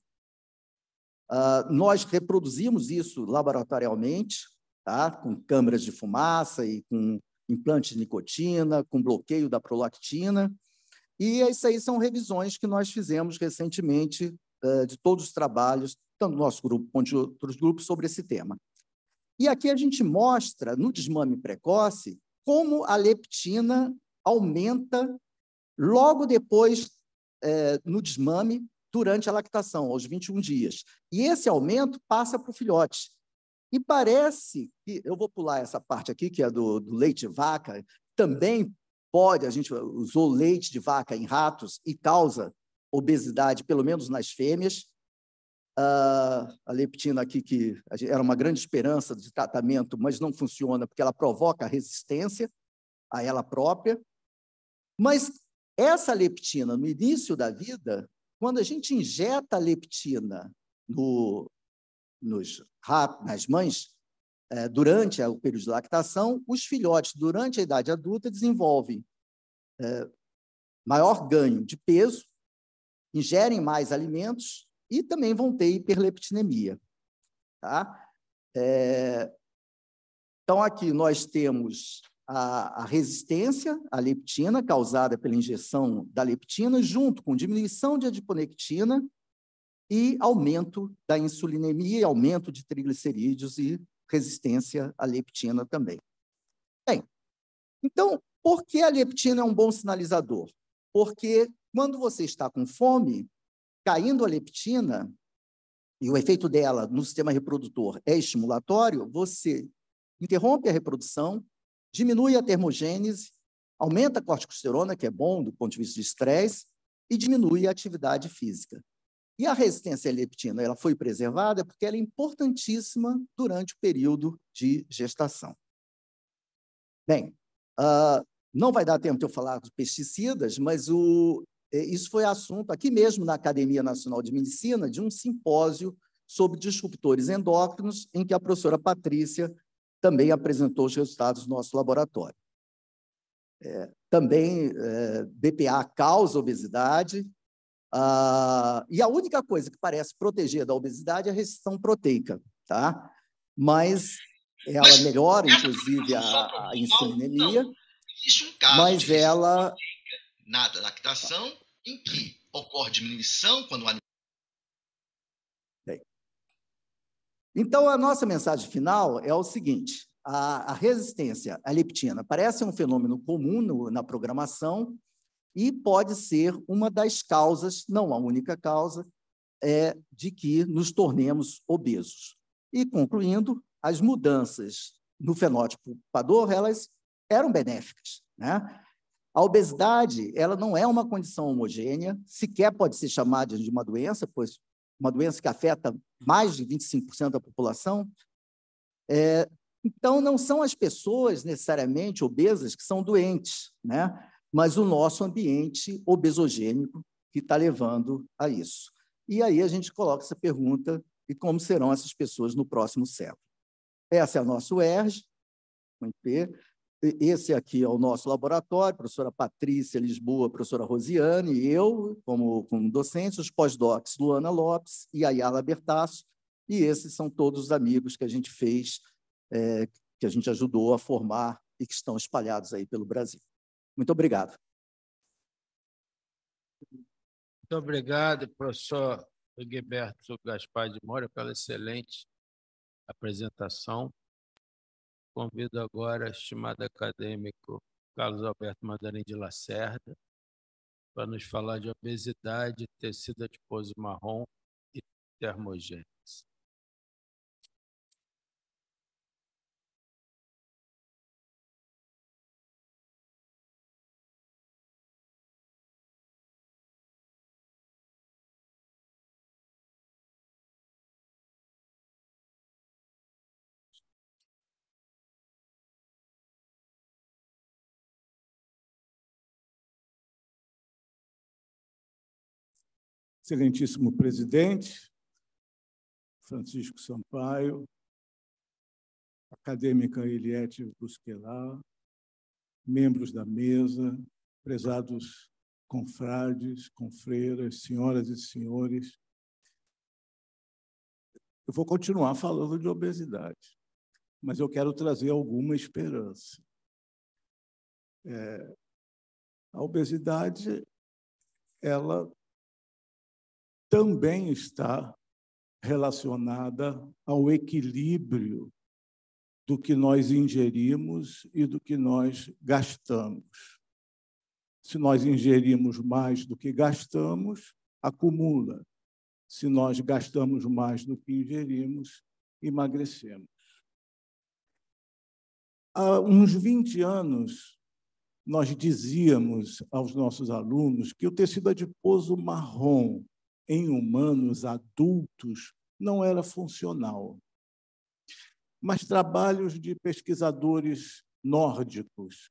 Ah, nós reproduzimos isso laboratorialmente, tá? com câmeras de fumaça e com implante de nicotina, com bloqueio da prolactina. E isso aí são revisões que nós fizemos recentemente eh, de todos os trabalhos, tanto do nosso grupo quanto de outros grupos, sobre esse tema. E aqui a gente mostra, no desmame precoce, como a leptina aumenta logo depois é, no desmame, durante a lactação, aos 21 dias. E esse aumento passa para o filhote. E parece que, eu vou pular essa parte aqui, que é do, do leite vaca, também pode, a gente usou leite de vaca em ratos e causa obesidade, pelo menos nas fêmeas, Uh, ah, a leptina aqui, que era uma grande esperança de tratamento, mas não funciona porque ela provoca resistência a ela própria. Mas essa leptina, no início da vida, quando a gente injeta a leptina no, nos, nas mães, é, durante o período de lactação, os filhotes, durante a idade adulta, desenvolvem é, maior ganho de peso, ingerem mais alimentos e também vão ter hiperleptinemia. Tá? É, então, aqui nós temos a, a, resistência à leptina causada pela injeção da leptina, junto com diminuição de adiponectina e aumento da insulinemia, aumento de triglicerídeos e resistência à leptina também. Bem, então, por que a leptina é um bom sinalizador? Porque quando você está com fome, Caindo a leptina, e o efeito dela no sistema reprodutor é estimulatório, você interrompe a reprodução, diminui a termogênese, aumenta a corticosterona, que é bom do ponto de vista de estresse, e diminui a atividade física. E a resistência à leptina, ela foi preservada porque ela é importantíssima durante o período de gestação. Bem, uh, não vai dar tempo de eu falar dos pesticidas, mas o, é, isso foi assunto aqui mesmo na Academia Nacional de Medicina, de um simpósio sobre disruptores endócrinos, em que a professora Patrícia também apresentou os resultados do nosso laboratório. É, também é, BPA causa obesidade, ah, e a única coisa que parece proteger da obesidade é a restrição proteica, tá? Mas ela melhora, é, inclusive, a, a então, insulinemia, então, mas ela na lactação, em que ocorre diminuição quando o animal. Bem. Então, a nossa mensagem final é o seguinte: a, a resistência à leptina parece um fenômeno comum no, na programação e pode ser uma das causas, não a única causa, é de que nos tornemos obesos. E concluindo, as mudanças no fenótipo pador, elas eram benéficas, né? A obesidade, ela não é uma condição homogênea, sequer pode ser chamada de uma doença, pois uma doença que afeta mais de 25% da população. É, então, não são as pessoas necessariamente obesas que são doentes, né? mas o nosso ambiente obesogênico que está levando a isso. E aí a gente coloca essa pergunta: e como serão essas pessoas no próximo século? Essa é a nossa UERJ, o IP, esse aqui é o nosso laboratório, professora Patrícia Lisboa, professora Rosiane, e eu, como, como docente, os pós-docs Luana Lopes e Ayala Bertasso, e esses são todos os amigos que a gente fez, é, que a gente ajudou a formar e que estão espalhados aí pelo Brasil. Muito obrigado.
Muito obrigado, professor Gilberto Gaspar de Moura, pela excelente apresentação. Convido agora, estimado acadêmico Carlos Alberto Mandarim de Lacerda, para nos falar de obesidade, tecido adiposo marrom e termogênico.
excelentíssimo presidente,
Francisco Sampaio, acadêmica Eliette Busquelá, membros da mesa, prezados confrades, confreiras, senhoras e senhores. Eu vou continuar falando de obesidade, mas eu quero trazer alguma esperança. É, a obesidade, ela também está relacionada ao equilíbrio do que nós ingerimos e do que nós gastamos. Se nós ingerimos mais do que gastamos, acumula. Se nós gastamos mais do que ingerimos, emagrecemos. Há uns 20 anos, nós dizíamos aos nossos alunos que o tecido adiposo marrom em humanos adultos não era funcional. Mas trabalhos de pesquisadores nórdicos,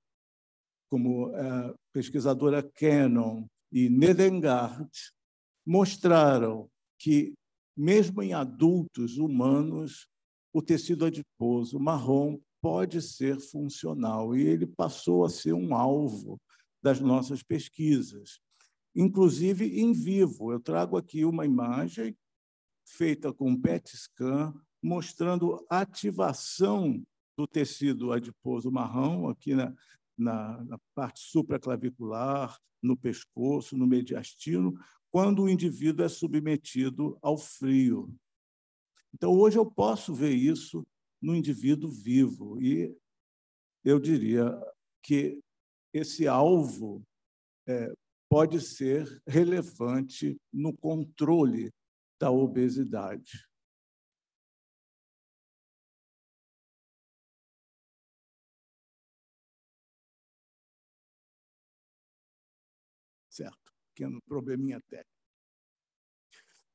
como a eh, pesquisadora Cannon e Nedengard, mostraram que, mesmo em adultos humanos, o tecido adiposo marrom pode ser funcional e ele passou a ser um alvo das nossas pesquisas inclusive em vivo. Eu trago aqui uma imagem feita com PET scan mostrando ativação do tecido adiposo marrom aqui na, na, na parte supraclavicular, no pescoço, no mediastino, quando o indivíduo é submetido ao frio. Então, hoje eu posso ver isso no indivíduo vivo. E eu diria que esse alvo é, pode ser relevante no controle da obesidade. Certo, pequeno probleminha técnico.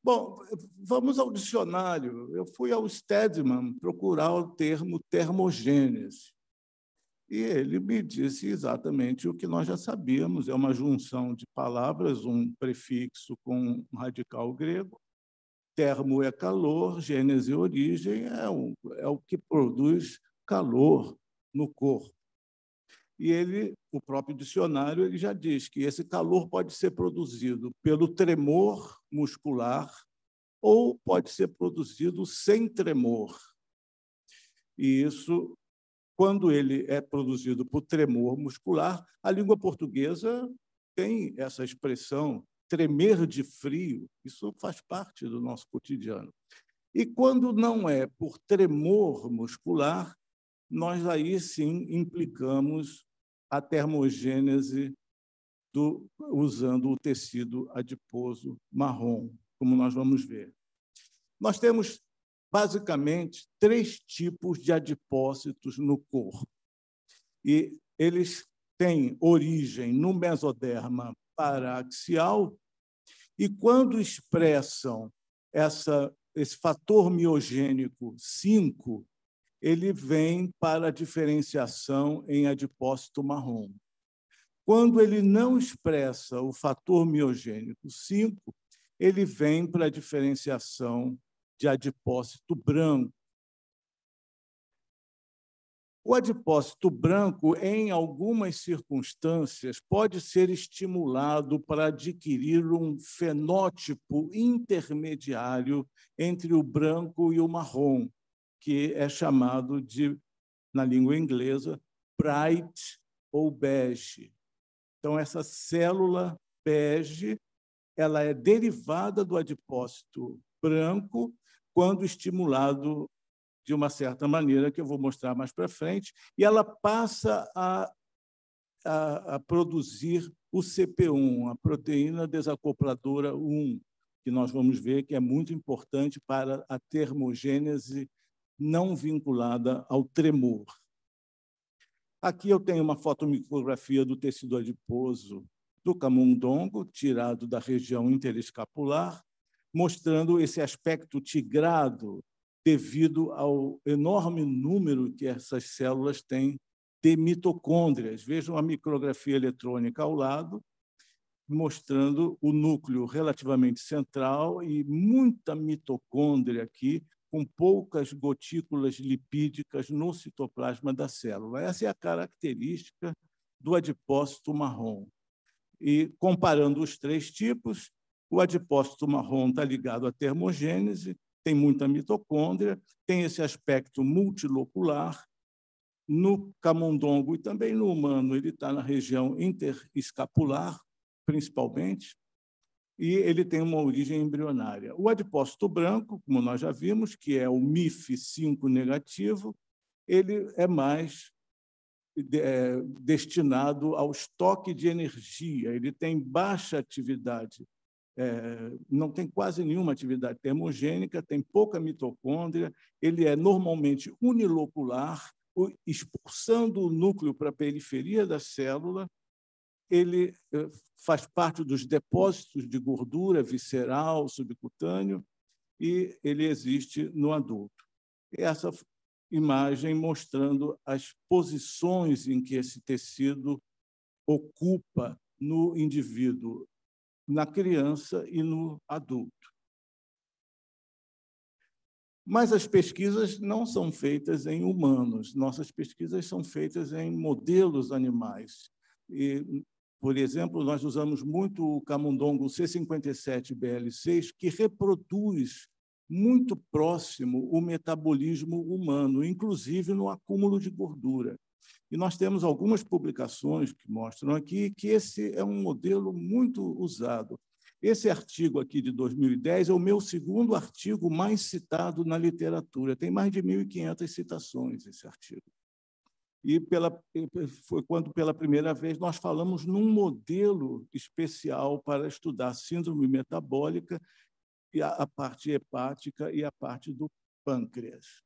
Bom, vamos ao dicionário. Eu fui ao Stedman procurar o termo termogênese e ele me disse exatamente o que nós já sabíamos: é uma junção de palavras, um prefixo com um radical grego. Termo é calor, gênese e origem é o, é o que produz calor no corpo. E ele, o próprio dicionário, ele já diz que esse calor pode ser produzido pelo tremor muscular ou pode ser produzido sem tremor. E isso quando ele é produzido por tremor muscular, a língua portuguesa tem essa expressão tremer de frio, isso faz parte do nosso cotidiano. E quando não é por tremor muscular, nós aí sim implicamos a termogênese do, usando o tecido adiposo marrom, como nós vamos ver. Nós temos basicamente três tipos de adipócitos no corpo. E eles têm origem no mesoderma paraxial e quando expressam essa, esse fator miogênico 5, ele vem para a diferenciação em adipócito marrom. Quando ele não expressa o fator miogênico 5, ele vem para a diferenciação de adipócito branco. O adipócito branco, em algumas circunstâncias, pode ser estimulado para adquirir um fenótipo intermediário entre o branco e o marrom, que é chamado de, na língua inglesa, bright ou bege. Então, essa célula bege ela é derivada do adipócito branco quando estimulado de uma certa maneira, que eu vou mostrar mais para frente, e ela passa a, a, a produzir o CP1, a proteína desacopladora 1, que nós vamos ver que é muito importante para a termogênese não vinculada ao tremor. Aqui eu tenho uma fotomicrografia do tecido adiposo do camundongo, tirado da região interescapular, mostrando esse aspecto tigrado devido ao enorme número que essas células têm de mitocôndrias. Vejam a micrografia eletrônica ao lado, mostrando o núcleo relativamente central e muita mitocôndria aqui, com poucas gotículas lipídicas no citoplasma da célula. Essa é a característica do adipócito marrom. E comparando os três tipos, o adipócito marrom está ligado à termogênese, tem muita mitocôndria, tem esse aspecto multilocular. No camundongo e também no humano, ele está na região interescapular, principalmente, e ele tem uma origem embrionária. O adipócito branco, como nós já vimos, que é o MIF5 negativo, ele é mais é, destinado ao estoque de energia, ele tem baixa atividade é, não tem quase nenhuma atividade termogênica, tem pouca mitocôndria, ele é normalmente unilocular, expulsando o núcleo para a periferia da célula, ele eh, faz parte dos depósitos de gordura visceral, subcutâneo, e ele existe no adulto. Essa imagem mostrando as posições em que esse tecido ocupa no indivíduo na criança e no adulto. Mas as pesquisas não são feitas em humanos, nossas pesquisas são feitas em modelos animais. E, por exemplo, nós usamos muito o camundongo C57BL6, que reproduz muito próximo o metabolismo humano, inclusive no acúmulo de gordura. E nós temos algumas publicações que mostram aqui que esse é um modelo muito usado. Esse artigo aqui de 2010 é o meu segundo artigo mais citado na literatura. Tem mais de 1.500 citações esse artigo. E pela, foi quando, pela primeira vez, nós falamos num modelo especial para estudar síndrome metabólica, e a, a parte hepática e a parte do pâncreas.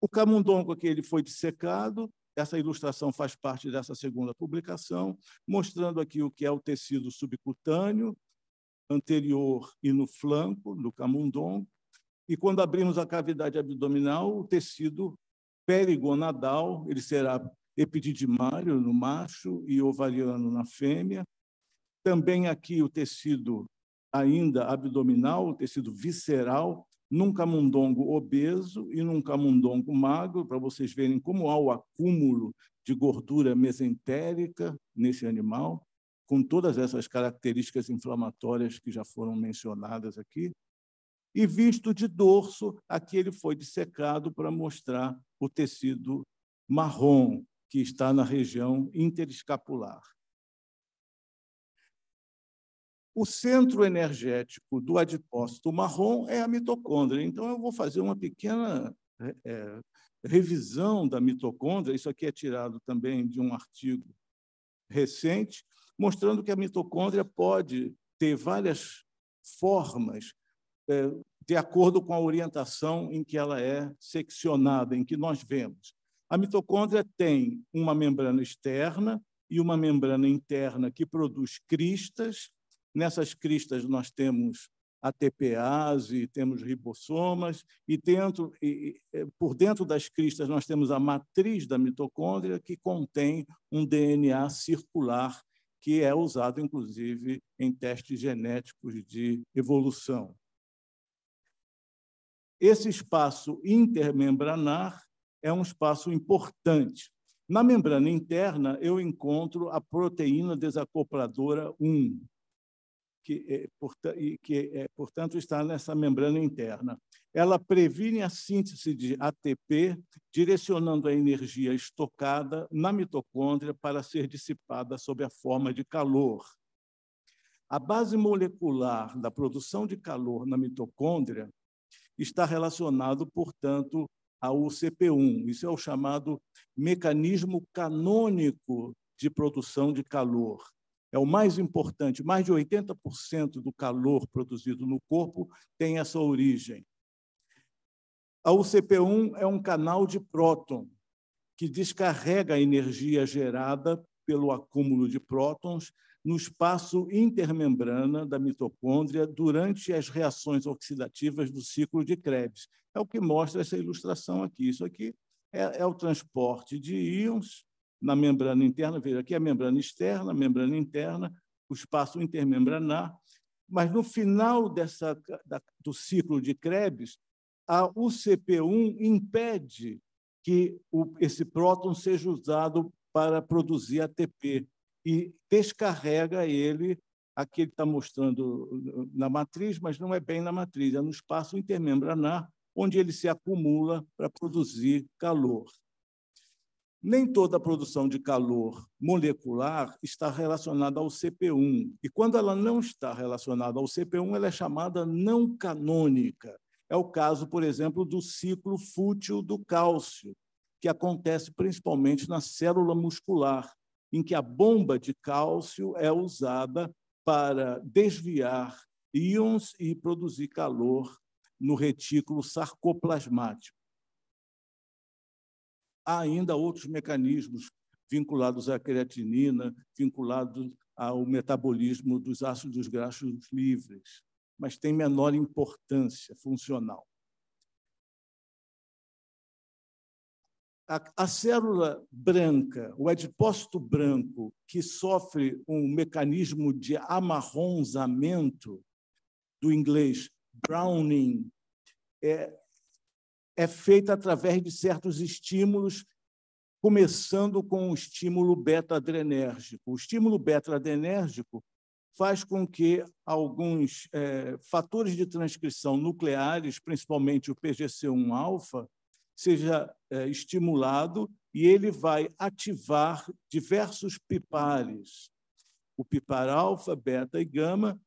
O camundongo aqui ele foi dissecado, essa ilustração faz parte dessa segunda publicação, mostrando aqui o que é o tecido subcutâneo, anterior e no flanco, no camundongo. E quando abrimos a cavidade abdominal, o tecido perigonadal, ele será epididimário no macho e ovariano na fêmea. Também aqui o tecido ainda abdominal, o tecido visceral, num camundongo obeso e num camundongo magro, para vocês verem como há o acúmulo de gordura mesentérica nesse animal, com todas essas características inflamatórias que já foram mencionadas aqui. E visto de dorso, aqui ele foi dissecado para mostrar o tecido marrom que está na região interescapular. O centro energético do adipócito marrom é a mitocôndria. Então, eu vou fazer uma pequena é, é, revisão da mitocôndria. Isso aqui é tirado também de um artigo recente, mostrando que a mitocôndria pode ter várias formas é, de acordo com a orientação em que ela é seccionada, em que nós vemos. A mitocôndria tem uma membrana externa e uma membrana interna que produz cristas Nessas cristas nós temos ATPAs e temos ribossomas, e, dentro, e, é, por dentro das cristas nós temos a matriz da mitocôndria que contém um DNA circular que é usado, inclusive, em testes genéticos de evolução. Esse espaço intermembranar é um espaço importante. Na membrana interna, eu encontro a proteína desacopladora 1, que, é, que é, portanto, está nessa membrana interna. Ela previne a síntese de ATP, direcionando a energia estocada na mitocôndria para ser dissipada sob a forma de calor. A base molecular da produção de calor na mitocôndria está relacionado, portanto, ao CP1. Isso é o chamado mecanismo canônico de produção de calor é o mais importante. Mais de 80% do calor produzido no corpo tem essa origem. A UCP1 é um canal de próton que descarrega a energia gerada pelo acúmulo de prótons no espaço intermembrana da mitocôndria durante as reações oxidativas do ciclo de Krebs. É o que mostra essa ilustração aqui. Isso aqui é, é o transporte de íons na membrana interna, veja, aqui a membrana externa, a membrana interna, o espaço intermembranar, mas no final dessa, da, do ciclo de Krebs, a UCP1 impede que o, esse próton seja usado para produzir ATP e descarrega ele, aqui ele está mostrando na matriz, mas não é bem na matriz, é no espaço intermembranar, onde ele se acumula para produzir calor. Nem toda a produção de calor molecular está relacionada ao CP1. E quando ela não está relacionada ao CP1, ela é chamada não canônica. É o caso, por exemplo, do ciclo fútil do cálcio, que acontece principalmente na célula muscular, em que a bomba de cálcio é usada para desviar íons e produzir calor no retículo sarcoplasmático. Há ainda outros mecanismos vinculados à creatinina, vinculados ao metabolismo dos ácidos graxos livres, mas tem menor importância funcional. A, a célula branca, o adipócito branco, que sofre um mecanismo de amarronzamento, do inglês browning, é, é feita através de certos estímulos, começando com o estímulo beta-adrenérgico. O estímulo beta-adrenérgico faz com que alguns é, fatores de transcrição nucleares, principalmente o PGC1-alfa, seja é, estimulado e ele vai ativar diversos pipares. O pipar alfa, beta e gama,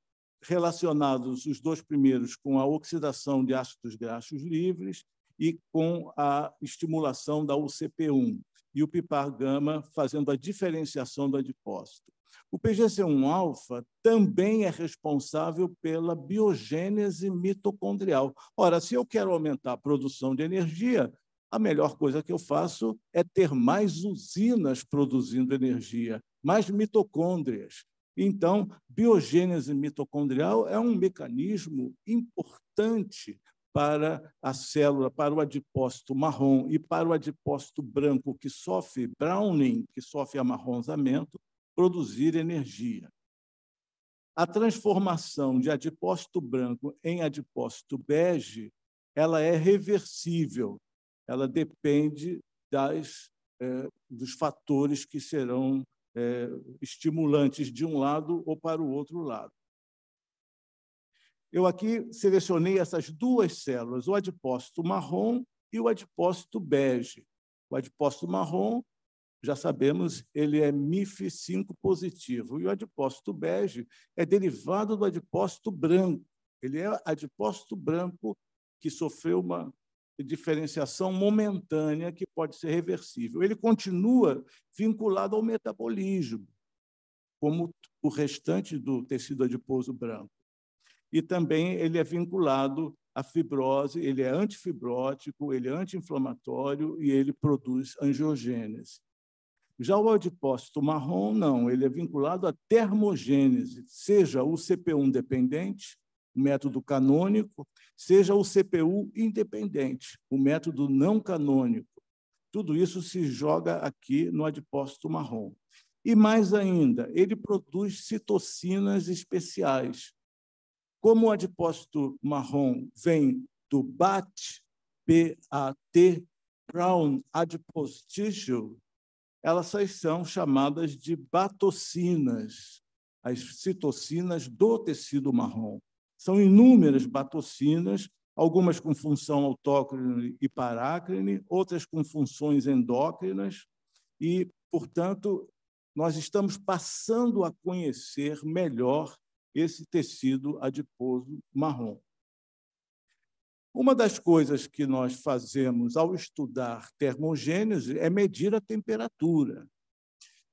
relacionados os dois primeiros com a oxidação de ácidos graxos livres e com a estimulação da UCP1 e o PIPAR-gama fazendo a diferenciação do adipócito. O PGC1-alfa também é responsável pela biogênese mitocondrial. Ora, se eu quero aumentar a produção de energia, a melhor coisa que eu faço é ter mais usinas produzindo energia, mais mitocôndrias. Então, biogênese mitocondrial é um mecanismo importante para a célula, para o adipócito marrom e para o adipócito branco que sofre browning, que sofre amarronzamento, produzir energia. A transformação de adipócito branco em adipócito bege, ela é reversível. Ela depende das, é, dos fatores que serão é, estimulantes de um lado ou para o outro lado. Eu aqui selecionei essas duas células, o adipócito marrom e o adipócito bege. O adipócito marrom, já sabemos, ele é MIF5 positivo. E o adipócito bege é derivado do adipócito branco. Ele é adipócito branco que sofreu uma diferenciação momentânea que pode ser reversível. Ele continua vinculado ao metabolismo, como o restante do tecido adiposo branco e também ele é vinculado à fibrose, ele é antifibrótico, ele é anti-inflamatório e ele produz angiogênese. Já o adipócito marrom, não, ele é vinculado à termogênese, seja o CPU dependente, o método canônico, seja o CPU independente, o método não canônico. Tudo isso se joga aqui no adipócito marrom. E mais ainda, ele produz citocinas especiais, como o adipócito marrom vem do BAT, B-A-T, Brown Adipose Tissue, elas são chamadas de batocinas, as citocinas do tecido marrom. São inúmeras batocinas, algumas com função autócrine e parácrine, outras com funções endócrinas, e, portanto, nós estamos passando a conhecer melhor esse tecido adiposo marrom. Uma das coisas que nós fazemos ao estudar termogênese é medir a temperatura.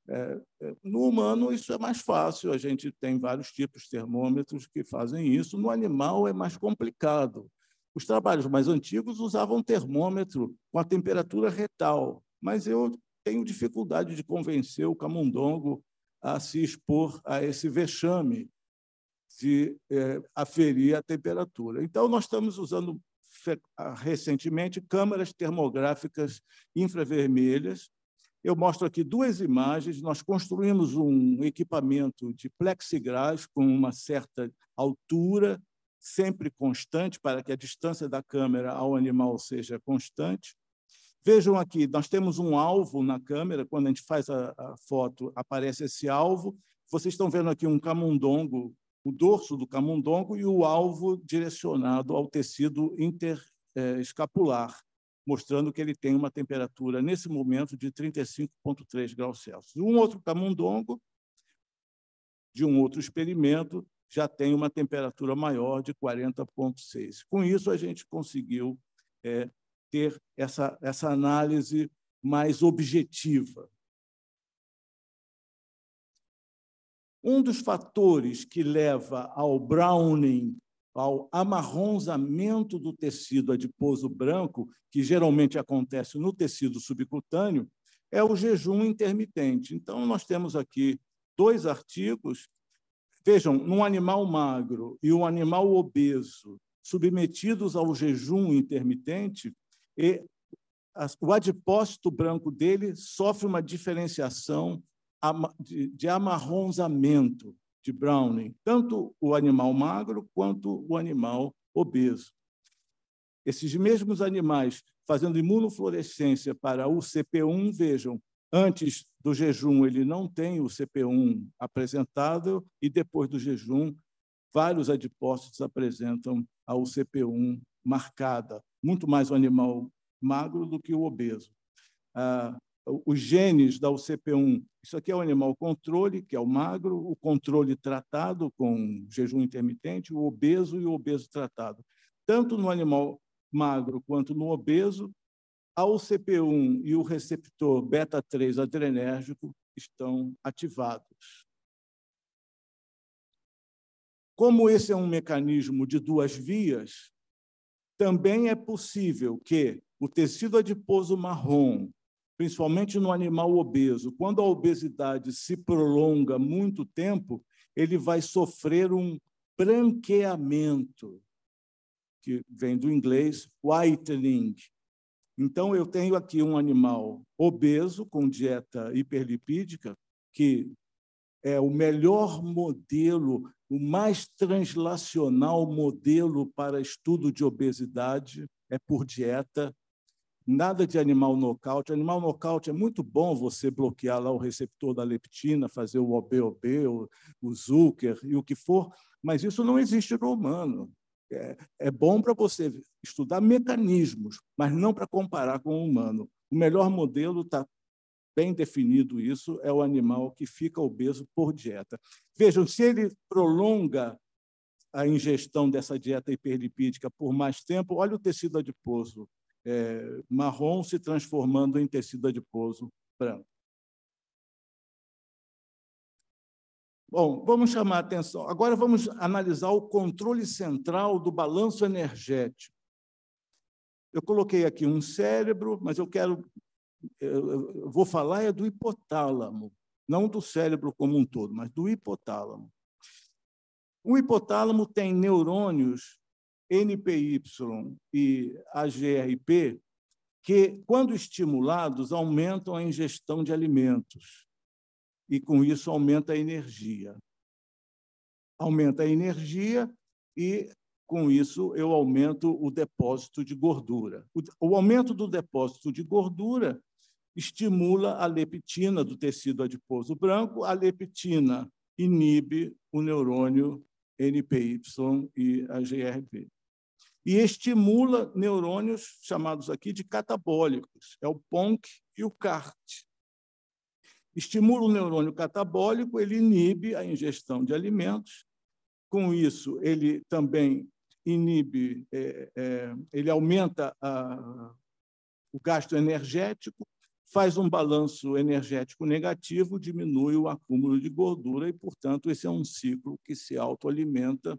É, é, no humano, isso é mais fácil, a gente tem vários tipos de termômetros que fazem isso, no animal é mais complicado. Os trabalhos mais antigos usavam termômetro com a temperatura retal, mas eu tenho dificuldade de convencer o camundongo a se expor a esse vexame de é, aferir a temperatura. Então, nós estamos usando ah, recentemente câmaras termográficas infravermelhas. Eu mostro aqui duas imagens. Nós construímos um equipamento de plexigás com uma certa altura, sempre constante, para que a distância da câmera ao animal seja constante. Vejam aqui, nós temos um alvo na câmera, quando a gente faz a, a foto, aparece esse alvo. Vocês estão vendo aqui um camundongo o dorso do camundongo e o alvo direcionado ao tecido interescapular, é, mostrando que ele tem uma temperatura, nesse momento, de 35,3 graus Celsius. Um outro camundongo, de um outro experimento, já tem uma temperatura maior de 40,6. Com isso, a gente conseguiu é, ter essa, essa análise mais objetiva. Um dos fatores que leva ao browning, ao amarronzamento do tecido adiposo branco, que geralmente acontece no tecido subcutâneo, é o jejum intermitente. Então, nós temos aqui dois artigos. Vejam, num animal magro e um animal obeso submetidos ao jejum intermitente, e o adipócito branco dele sofre uma diferenciação de amarronzamento de Browning, tanto o animal magro quanto o animal obeso. Esses mesmos animais fazendo imunofluorescência para o CP1, vejam, antes do jejum ele não tem o CP1 apresentado e depois do jejum vários adipócitos apresentam a UCP1 marcada, muito mais o animal magro do que o obeso. Ah, os genes da UCP1. Isso aqui é o animal controle, que é o magro, o controle tratado com jejum intermitente, o obeso e o obeso tratado. Tanto no animal magro quanto no obeso, a UCP1 e o receptor beta-3 adrenérgico estão ativados. Como esse é um mecanismo de duas vias, também é possível que o tecido adiposo marrom principalmente no animal obeso, quando a obesidade se prolonga muito tempo, ele vai sofrer um branqueamento, que vem do inglês whitening. Então, eu tenho aqui um animal obeso, com dieta hiperlipídica, que é o melhor modelo, o mais translacional modelo para estudo de obesidade é por dieta Nada de animal nocaute. Animal nocaute é muito bom você bloquear lá o receptor da leptina, fazer o OBOB, o, o Zucker e o que for, mas isso não existe no humano. É, é bom para você estudar mecanismos, mas não para comparar com o humano. O melhor modelo está bem definido isso, é o animal que fica obeso por dieta. Vejam, se ele prolonga a ingestão dessa dieta hiperlipídica por mais tempo, olha o tecido adiposo é, marrom se transformando em tecido adiposo branco. Bom, vamos chamar a atenção. Agora vamos analisar o controle central do balanço energético. Eu coloquei aqui um cérebro, mas eu quero. Eu vou falar é do hipotálamo, não do cérebro como um todo, mas do hipotálamo. O hipotálamo tem neurônios NPY e AGRP, que, quando estimulados, aumentam a ingestão de alimentos e, com isso, aumenta a energia. Aumenta a energia e, com isso, eu aumento o depósito de gordura. O aumento do depósito de gordura estimula a leptina do tecido adiposo branco, a leptina inibe o neurônio NPY e a GRP e estimula neurônios chamados aqui de catabólicos, é o PONC e o CART. Estimula o neurônio catabólico, ele inibe a ingestão de alimentos, com isso ele também inibe, é, é, ele aumenta a, o gasto energético, faz um balanço energético negativo, diminui o acúmulo de gordura e, portanto, esse é um ciclo que se autoalimenta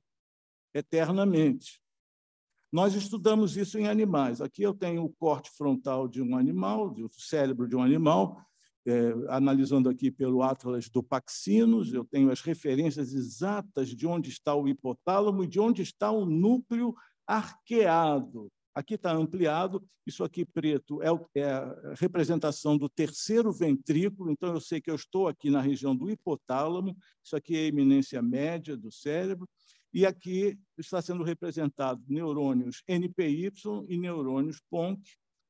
eternamente. Nós estudamos isso em animais. Aqui eu tenho o corte frontal de um animal, do cérebro de um animal, é, analisando aqui pelo Atlas do Paxinos, eu tenho as referências exatas de onde está o hipotálamo e de onde está o núcleo arqueado. Aqui está ampliado, isso aqui preto é, é a representação do terceiro ventrículo, então eu sei que eu estou aqui na região do hipotálamo, isso aqui é a eminência média do cérebro, e aqui está sendo representado neurônios NPY e neurônios PONC,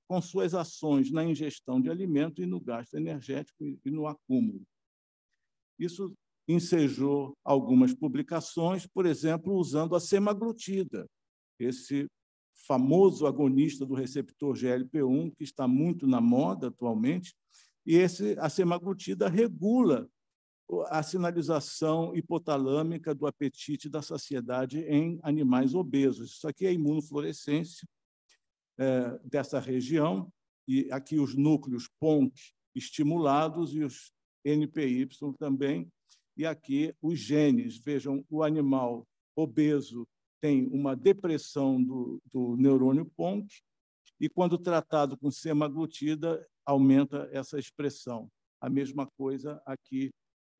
com suas ações na ingestão de alimento e no gasto energético e no acúmulo. Isso ensejou algumas publicações, por exemplo, usando a semaglutida, esse famoso agonista do receptor GLP-1, que está muito na moda atualmente, e esse, a semaglutida regula a sinalização hipotalâmica do apetite da saciedade em animais obesos. Isso aqui é a imunofluorescência é, dessa região, e aqui os núcleos PONC estimulados e os NPY também, e aqui os genes. Vejam, o animal obeso tem uma depressão do, do neurônio PONC, e quando tratado com semaglutida, aumenta essa expressão. A mesma coisa aqui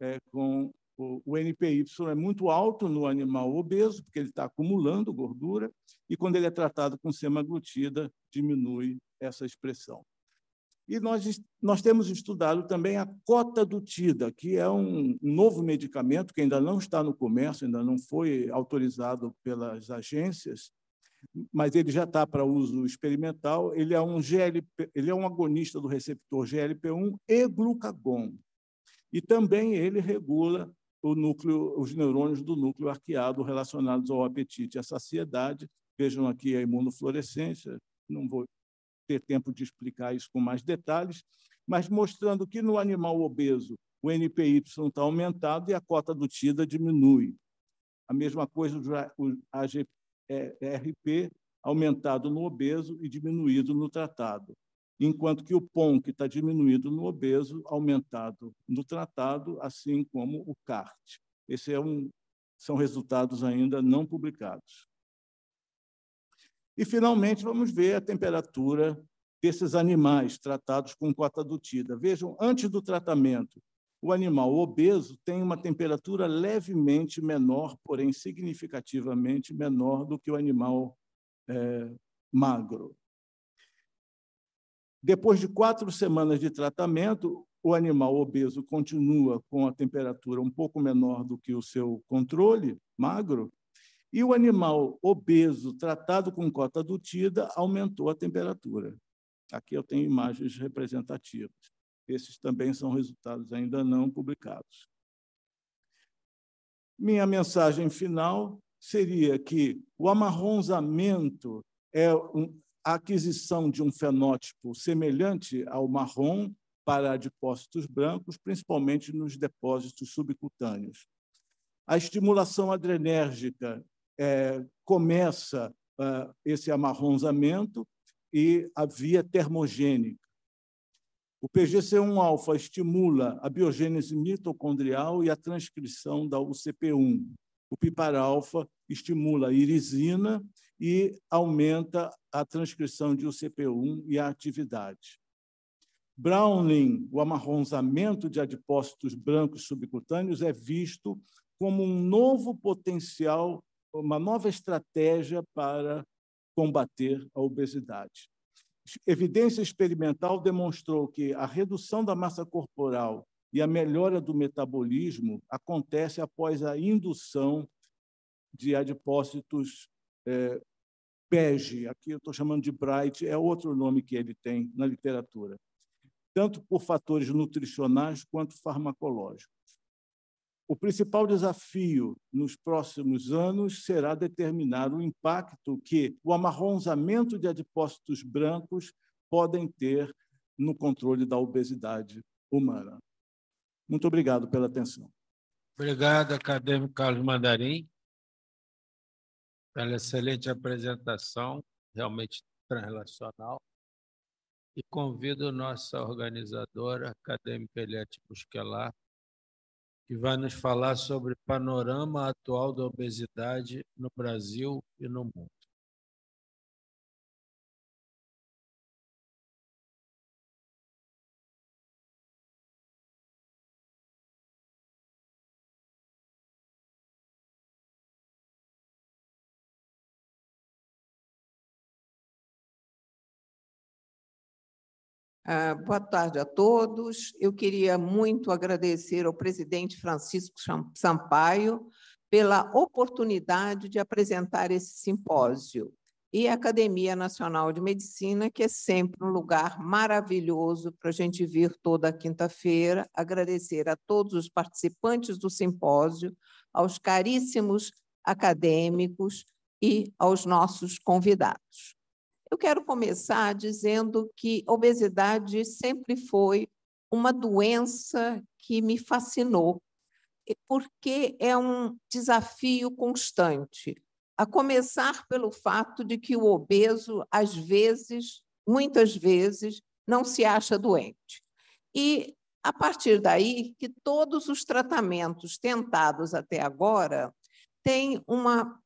é, com o, o NPY é muito alto no animal obeso, porque ele está acumulando gordura, e quando ele é tratado com semaglutida, diminui essa expressão. E nós, nós temos estudado também a cota do TIDA, que é um novo medicamento que ainda não está no comércio, ainda não foi autorizado pelas agências, mas ele já está para uso experimental. Ele é um, GLP, ele é um agonista do receptor GLP-1 e glucagon. E também ele regula núcleo, os neurônios do núcleo arqueado relacionados ao apetite e à saciedade. Vejam aqui a imunofluorescência, não vou ter tempo de explicar isso com mais detalhes, mas mostrando que no animal obeso o NPY está aumentado e a cota do TIDA diminui. A mesma coisa o AGRP é, aumentado no obeso e diminuído no tratado enquanto que o POM, que está diminuído no obeso, aumentado no tratado, assim como o CART. Esses é um, são resultados ainda não publicados. E, finalmente, vamos ver a temperatura desses animais tratados com cota adutida. Vejam, antes do tratamento, o animal obeso tem uma temperatura levemente menor, porém significativamente menor do que o animal é, magro. Depois de quatro semanas de tratamento, o animal obeso continua com a temperatura um pouco menor do que o seu controle, magro, e o animal obeso tratado com cota adutida aumentou a temperatura. Aqui eu tenho imagens representativas. Esses também são resultados ainda não publicados. Minha mensagem final seria que o amarronzamento é um, a aquisição de um fenótipo semelhante ao marrom para depósitos brancos, principalmente nos depósitos subcutâneos. A estimulação adrenérgica é, começa ah, esse amarronzamento e a via termogênica. O PGC1-alfa estimula a biogênese mitocondrial e a transcrição da UCP1. O PIPAR-alfa estimula a irisina e aumenta a transcrição de UCP1 e a atividade. Browning, o amarronzamento de adipócitos brancos subcutâneos, é visto como um novo potencial, uma nova estratégia para combater a obesidade. Evidência experimental demonstrou que a redução da massa corporal e a melhora do metabolismo acontece após a indução de adipócitos é, PEG, aqui eu estou chamando de Bright, é outro nome que ele tem na literatura, tanto por fatores nutricionais quanto farmacológicos. O principal desafio nos próximos anos será determinar o impacto que o amarronzamento de adipócitos brancos podem ter no controle da obesidade humana. Muito obrigado pela atenção.
Obrigado, acadêmico Carlos Mandarim pela é excelente apresentação, realmente translacional. E convido nossa organizadora, Acadêmica Eliette Busquelar, que vai nos falar sobre o panorama atual da obesidade no Brasil e no mundo.
Ah, boa tarde a todos. Eu queria muito agradecer ao presidente Francisco Sampaio pela oportunidade de apresentar esse simpósio e a Academia Nacional de Medicina, que é sempre um lugar maravilhoso para a gente vir toda quinta-feira. Agradecer a todos os participantes do simpósio, aos caríssimos acadêmicos e aos nossos convidados. Eu quero começar dizendo que obesidade sempre foi uma doença que me fascinou, porque é um desafio constante. A começar pelo fato de que o obeso, às vezes, muitas vezes, não se acha doente. E, a partir daí, que todos os tratamentos tentados até agora têm uma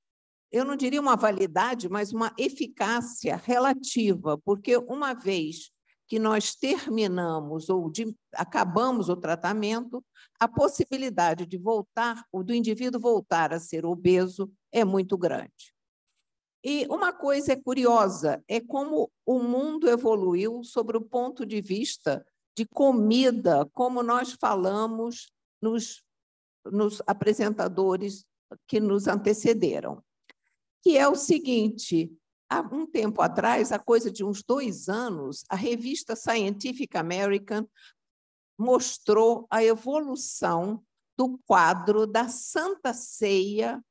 eu não diria uma validade, mas uma eficácia relativa, porque uma vez que nós terminamos ou de, acabamos o tratamento, a possibilidade de voltar, ou do indivíduo voltar a ser obeso, é muito grande. E uma coisa é curiosa é como o mundo evoluiu sobre o ponto de vista de comida, como nós falamos nos, nos apresentadores que nos antecederam que é o seguinte: há um tempo atrás, há coisa de uns dois anos, a revista Scientific American mostrou a evolução do quadro da Santa Ceia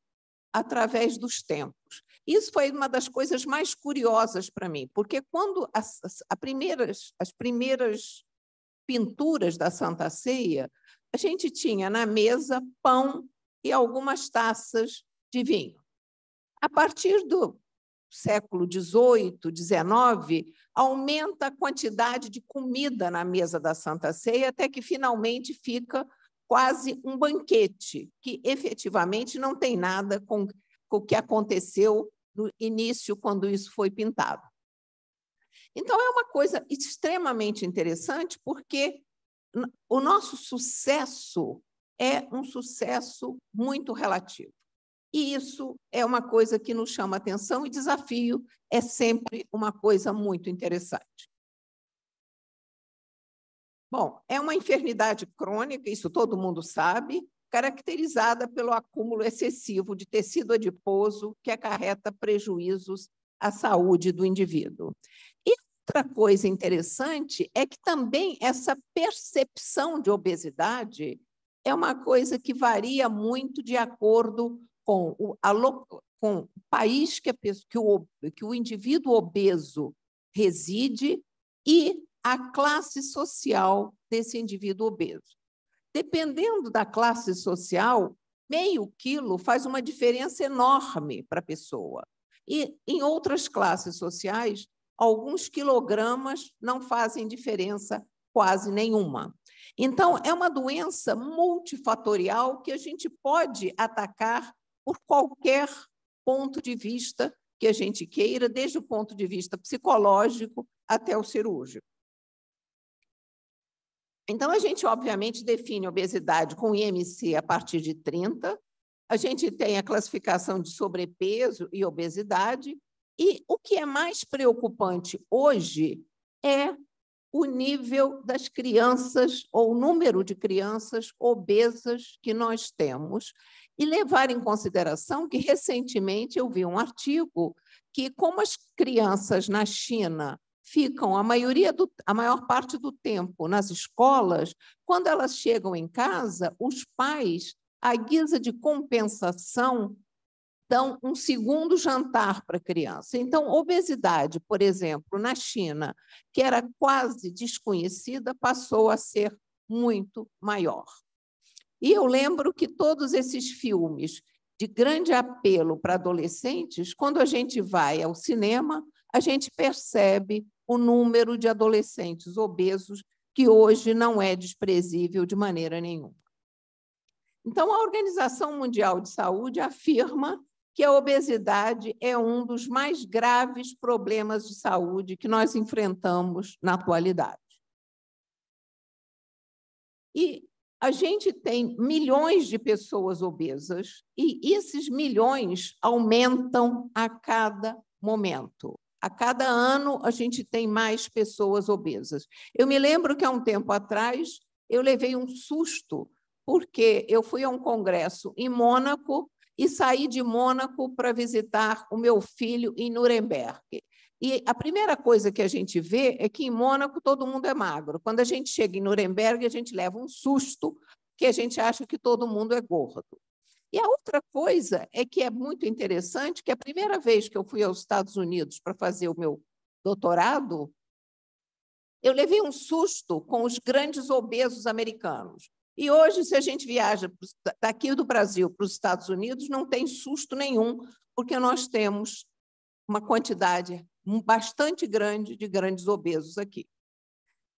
através dos tempos. Isso foi uma das coisas mais curiosas para mim, porque quando as, as, primeiras, as primeiras pinturas da Santa Ceia, a gente tinha na mesa pão e algumas taças de vinho. A partir do século XVIII, XIX, aumenta a quantidade de comida na mesa da Santa Ceia, até que finalmente fica quase um banquete, que efetivamente não tem nada com, com o que aconteceu no início, quando isso foi pintado. Então, é uma coisa extremamente interessante, porque o nosso sucesso é um sucesso muito relativo. E isso é uma coisa que nos chama atenção e desafio é sempre uma coisa muito interessante. Bom, é uma enfermidade crônica, isso todo mundo sabe, caracterizada pelo acúmulo excessivo de tecido adiposo que acarreta prejuízos à saúde do indivíduo. E outra coisa interessante é que também essa percepção de obesidade é uma coisa que varia muito de acordo com o, a, com o país que, que, o, que o indivíduo obeso reside e a classe social desse indivíduo obeso. Dependendo da classe social, meio quilo faz uma diferença enorme para a pessoa. E em outras classes sociais, alguns quilogramas não fazem diferença quase nenhuma. Então, é uma doença multifatorial que a gente pode atacar por qualquer ponto de vista que a gente queira, desde o ponto de vista psicológico até o cirúrgico. Então, a gente, obviamente, define obesidade com IMC a partir de 30, a gente tem a classificação de sobrepeso e obesidade, e o que é mais preocupante hoje é o nível das crianças ou o número de crianças obesas que nós temos e levar em consideração que recentemente eu vi um artigo que como as crianças na China ficam a maioria do, a maior parte do tempo nas escolas, quando elas chegam em casa, os pais, à guisa de compensação, dão um segundo jantar para a criança. Então, obesidade, por exemplo, na China, que era quase desconhecida, passou a ser muito maior. E eu lembro que todos esses filmes de grande apelo para adolescentes, quando a gente vai ao cinema, a gente percebe o número de adolescentes obesos, que hoje não é desprezível de maneira nenhuma. Então, a Organização Mundial de Saúde afirma que a obesidade é um dos mais graves problemas de saúde que nós enfrentamos na atualidade. E a gente tem milhões de pessoas obesas e esses milhões aumentam a cada momento. A cada ano a gente tem mais pessoas obesas. Eu me lembro que há um tempo atrás eu levei um susto, porque eu fui a um congresso em Mônaco e saí de Mônaco para visitar o meu filho em Nuremberg. E a primeira coisa que a gente vê é que em Mônaco todo mundo é magro. Quando a gente chega em Nuremberg, a gente leva um susto, que a gente acha que todo mundo é gordo. E a outra coisa é que é muito interessante que a primeira vez que eu fui aos Estados Unidos para fazer o meu doutorado, eu levei um susto com os grandes obesos americanos. E hoje, se a gente viaja daqui do Brasil para os Estados Unidos, não tem susto nenhum, porque nós temos uma quantidade bastante grande de grandes obesos aqui.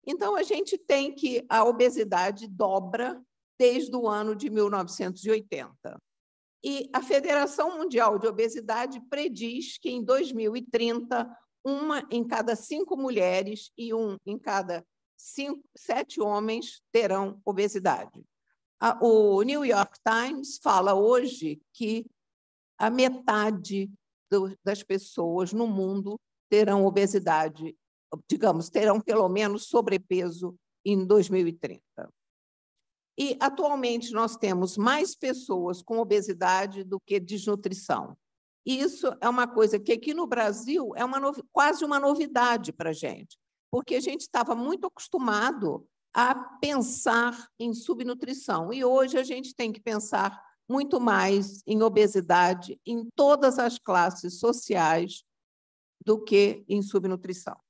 Então, a gente tem que a obesidade dobra desde o ano de 1980. E a Federação Mundial de Obesidade prediz que em 2030, uma em cada cinco mulheres e um em cada cinco, sete homens terão obesidade. O New York Times fala hoje que a metade do, das pessoas no mundo terão obesidade, digamos, terão pelo menos sobrepeso em 2030. E atualmente nós temos mais pessoas com obesidade do que desnutrição. E isso é uma coisa que aqui no Brasil é uma quase uma novidade para a gente, porque a gente estava muito acostumado a pensar em subnutrição. E hoje a gente tem que pensar muito mais em obesidade em todas as classes sociais do que em subnutrição.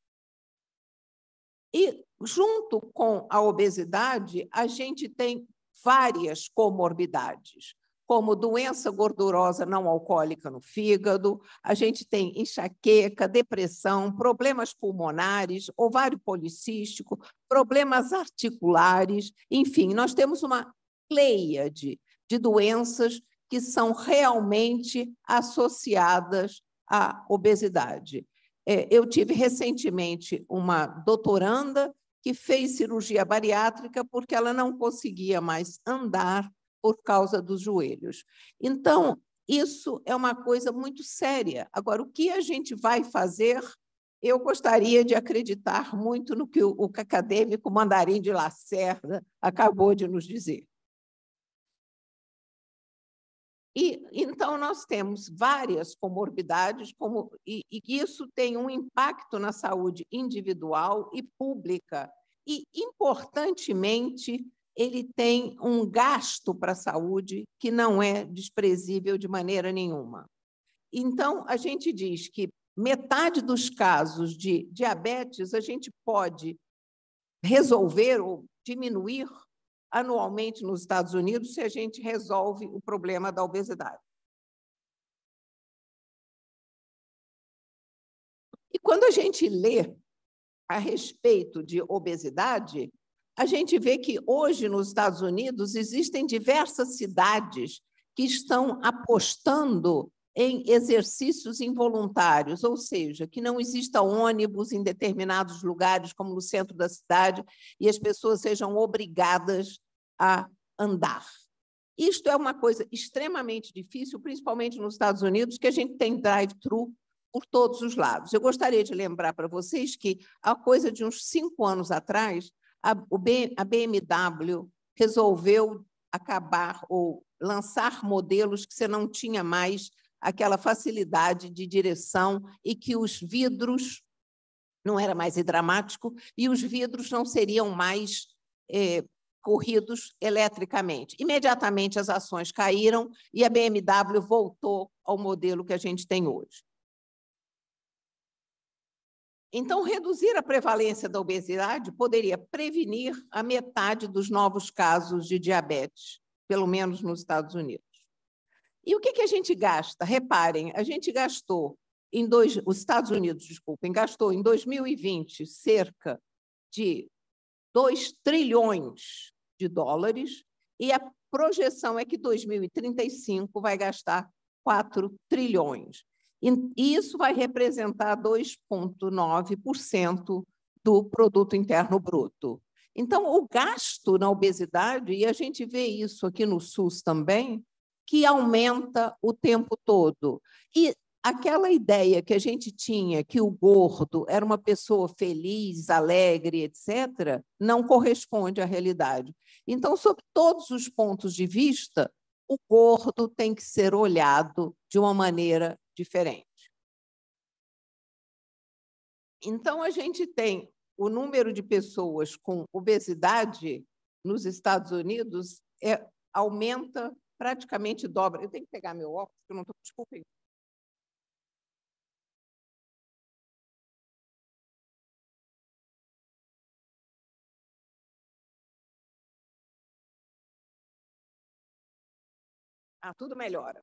E junto com a obesidade, a gente tem várias comorbidades, como doença gordurosa não alcoólica no fígado, a gente tem enxaqueca, depressão, problemas pulmonares, ovário policístico, problemas articulares, enfim, nós temos uma pleia de doenças que são realmente associadas a obesidade. É, eu tive recentemente uma doutoranda que fez cirurgia bariátrica porque ela não conseguia mais andar por causa dos joelhos. Então, isso é uma coisa muito séria. Agora, o que a gente vai fazer? Eu gostaria de acreditar muito no que o, o acadêmico Mandarim de Lacerda acabou de nos dizer. E então nós temos várias comorbidades, como, e, e isso tem um impacto na saúde individual e pública. E, importantemente, ele tem um gasto para a saúde que não é desprezível de maneira nenhuma. Então, a gente diz que metade dos casos de diabetes a gente pode resolver ou diminuir anualmente nos Estados Unidos se a gente resolve o problema da obesidade. E quando a gente lê a respeito de obesidade, a gente vê que hoje nos Estados Unidos existem diversas cidades que estão apostando em exercícios involuntários, ou seja, que não exista ônibus em determinados lugares, como no centro da cidade, e as pessoas sejam obrigadas a andar. Isto é uma coisa extremamente difícil, principalmente nos Estados Unidos, que a gente tem drive-thru por todos os lados. Eu gostaria de lembrar para vocês que, há coisa de uns cinco anos atrás, a, a BMW resolveu acabar ou lançar modelos que você não tinha mais aquela facilidade de direção e que os vidros não era mais hidramático e os vidros não seriam mais eh, corridos eletricamente. Imediatamente as ações caíram e a BMW voltou ao modelo que a gente tem hoje. Então, reduzir a prevalência da obesidade poderia prevenir a metade dos novos casos de diabetes, pelo menos nos Estados Unidos. E o que, que a gente gasta? Reparem, a gente gastou em dois, os Estados Unidos, desculpem, gastou em 2020 cerca de 2 trilhões de dólares e a projeção é que 2035 vai gastar 4 trilhões. E isso vai representar 2,9% do produto interno bruto. Então, o gasto na obesidade, e a gente vê isso aqui no SUS também, que aumenta o tempo todo. E aquela ideia que a gente tinha que o gordo era uma pessoa feliz, alegre, etc., não corresponde à realidade. Então, sob todos os pontos de vista, o gordo tem que ser olhado de uma maneira diferente. Então, a gente tem o número de pessoas com obesidade nos Estados Unidos é, aumenta praticamente dobra. Eu tenho que pegar meu óculos, que eu não estou. Desculpem.
Ah, tudo melhora.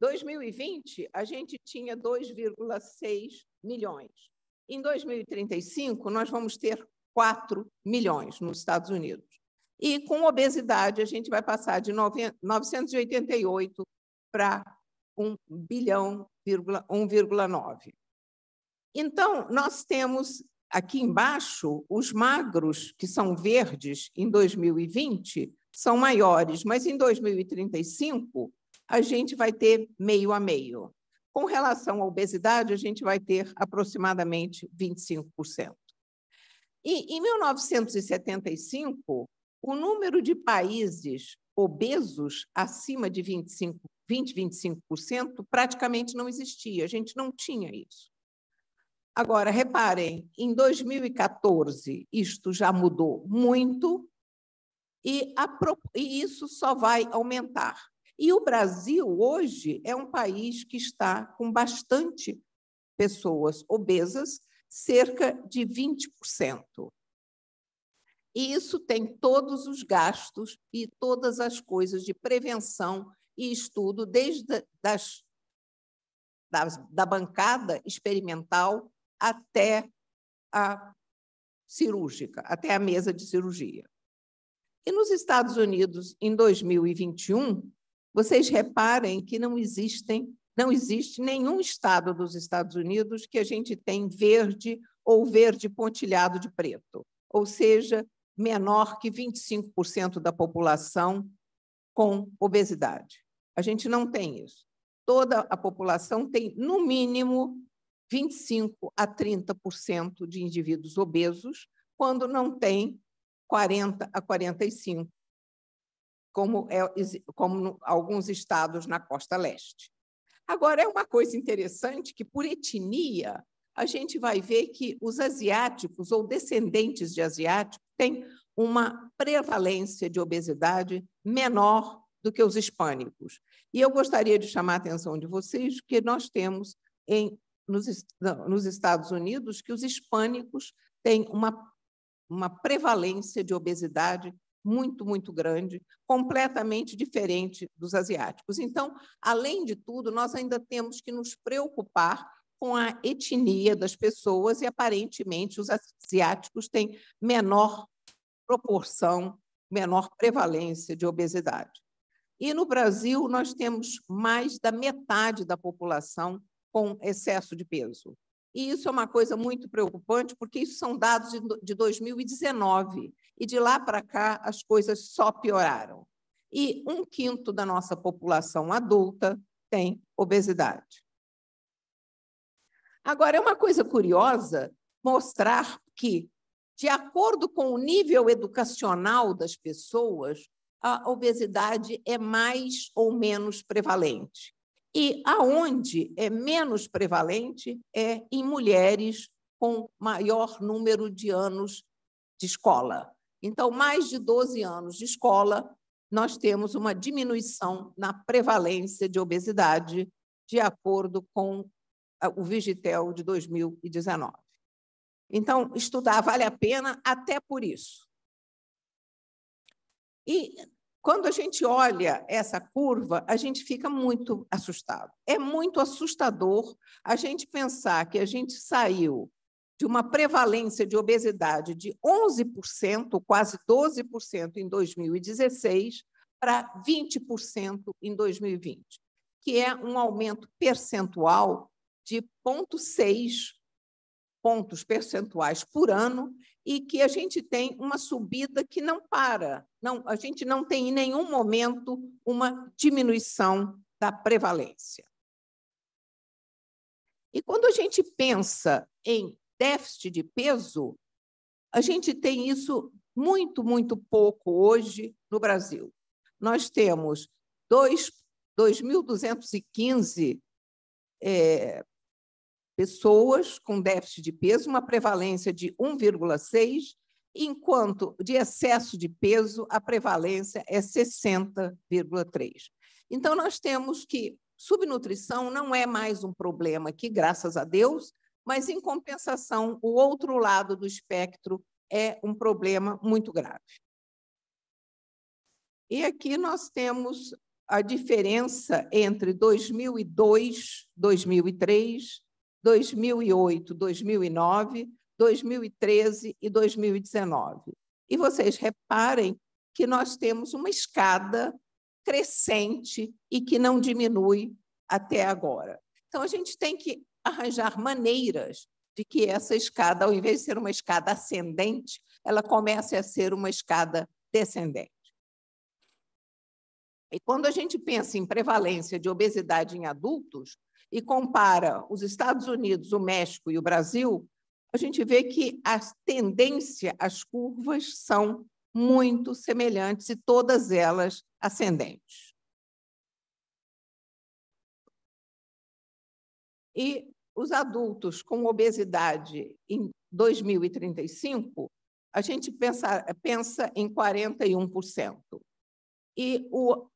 2020, a gente tinha 2,6 milhões. Em 2035, nós vamos ter 4 milhões nos Estados Unidos. E com obesidade, a gente vai passar de 988 para 1 bilhão, 1,9. Então, nós temos aqui embaixo os magros, que são verdes, em 2020, são maiores, mas em 2035 a gente vai ter meio a meio. Com relação à obesidade, a gente vai ter aproximadamente 25%. E em 1975, o número de países obesos acima de 25, 20, 25% praticamente não existia, a gente não tinha isso. Agora, reparem, em 2014 isto já mudou muito e, a, e isso só vai aumentar. E o Brasil hoje é um país que está com bastante pessoas obesas, cerca de 20%. E isso tem todos os gastos e todas as coisas de prevenção e estudo, desde das, das, da bancada experimental até a cirúrgica, até a mesa de cirurgia. E nos Estados Unidos, em 2021, vocês reparem que não existem, não existe nenhum estado dos Estados Unidos que a gente tem verde ou verde pontilhado de preto. Ou seja, menor que 25% da população com obesidade. A gente não tem isso. Toda a população tem, no mínimo, 25 a 30% de indivíduos obesos, quando não tem 40 a 45, como, é, como alguns estados na costa leste. Agora, é uma coisa interessante que, por etnia, a gente vai ver que os asiáticos ou descendentes de asiáticos têm uma prevalência de obesidade menor do que os hispânicos. E eu gostaria de chamar a atenção de vocês que nós temos em, nos, nos Estados Unidos que os hispânicos têm uma, uma prevalência de obesidade muito, muito grande, completamente diferente dos asiáticos. Então, além de tudo, nós ainda temos que nos preocupar com a etnia das pessoas, e aparentemente os asiáticos têm menor proporção, menor prevalência de obesidade. E no Brasil, nós temos mais da metade da população com excesso de peso. E isso é uma coisa muito preocupante, porque isso são dados de 2019. E de lá para cá, as coisas só pioraram. E um quinto da nossa população adulta tem obesidade. Agora, é uma coisa curiosa mostrar que, de acordo com o nível educacional das pessoas, a obesidade é mais ou menos prevalente. E aonde é menos prevalente é em mulheres com maior número de anos de escola. Então, mais de 12 anos de escola, nós temos uma diminuição na prevalência de obesidade, de acordo com o Vigitel de 2019. Então, estudar vale a pena até por isso. E quando a gente olha essa curva, a gente fica muito assustado. É muito assustador a gente pensar que a gente saiu de uma prevalência de obesidade de 11%, quase 12% em 2016, para 20% em 2020, que é um aumento percentual de 0,6 pontos percentuais por ano e que a gente tem uma subida que não para. Não, a gente não tem em nenhum momento uma diminuição da prevalência. E quando a gente pensa em déficit de peso, a gente tem isso muito, muito pouco hoje no Brasil. Nós temos 2.215 é, pessoas com déficit de peso, uma prevalência de 1,6, enquanto de excesso de peso, a prevalência é 60,3. Então, nós temos que subnutrição não é mais um problema aqui, graças a Deus, mas, em compensação, o outro lado do espectro é um problema muito grave. E aqui nós temos a diferença entre 2002, 2003 2008, 2009, 2013 e 2019. E vocês reparem que nós temos uma escada crescente e que não diminui até agora. Então, a gente tem que arranjar maneiras de que essa escada, ao invés de ser uma escada ascendente, ela comece a ser uma escada descendente. E quando a gente pensa em prevalência de obesidade em adultos, e compara os Estados Unidos, o México e o Brasil, a gente vê que a tendência, as curvas são muito semelhantes e todas elas ascendentes. E os adultos com obesidade em 2035, a gente pensa, pensa em 41%. E o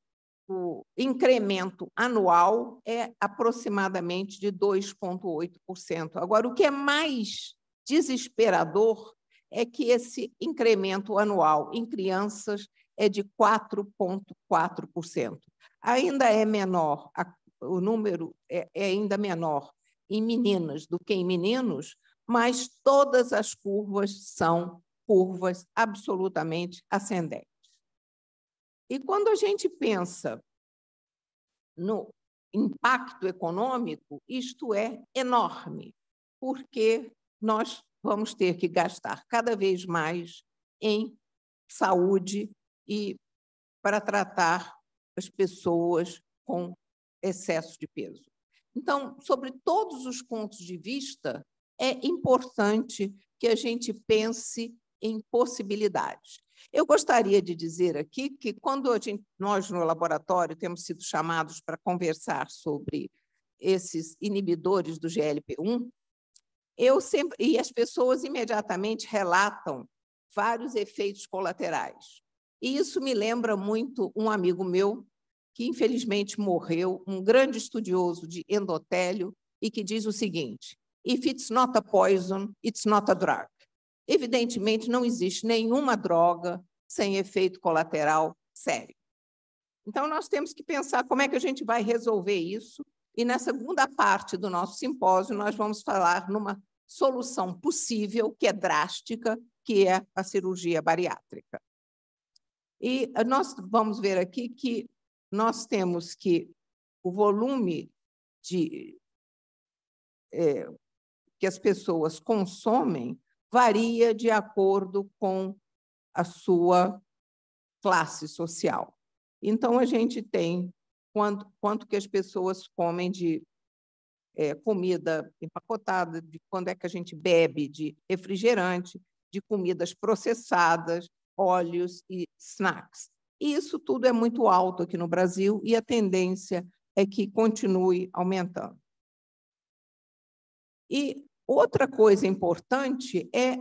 o incremento anual é aproximadamente de 2,8%. Agora, o que é mais desesperador é que esse incremento anual em crianças é de 4,4%. Ainda é menor, o número é, é, ainda menor em meninas do que em meninos, mas todas as curvas são curvas absolutamente ascendentes. E quando a gente pensa no impacto econômico, isto é enorme, porque nós vamos ter que gastar cada vez mais em saúde e para tratar as pessoas com excesso de peso. Então, sobre todos os pontos de vista, é importante que a gente pense em possibilidades. Eu gostaria de dizer aqui que, quando gente, nós no laboratório temos sido chamados para conversar sobre esses inibidores do GLP-1, eu sempre e as pessoas imediatamente relatam vários efeitos colaterais. E isso me lembra muito um amigo meu que infelizmente morreu, um grande estudioso de endotélio e que diz o seguinte: If it's not a poison, it's not a drug. Evidentemente, não existe nenhuma droga sem efeito colateral sério. Então, nós temos que pensar como é que a gente vai resolver isso. E na segunda parte do nosso simpósio, nós vamos falar numa solução possível, que é drástica, que é a cirurgia bariátrica. E nós vamos ver aqui que nós temos que o volume de é, que as pessoas consomem varia de acordo com a sua classe social. Então, a gente tem quanto, quanto que as pessoas comem de é, comida empacotada, de quando é que a gente bebe de refrigerante, de comidas processadas, óleos e snacks. E isso tudo é muito alto aqui no Brasil e a tendência é que continue aumentando. E Outra coisa importante é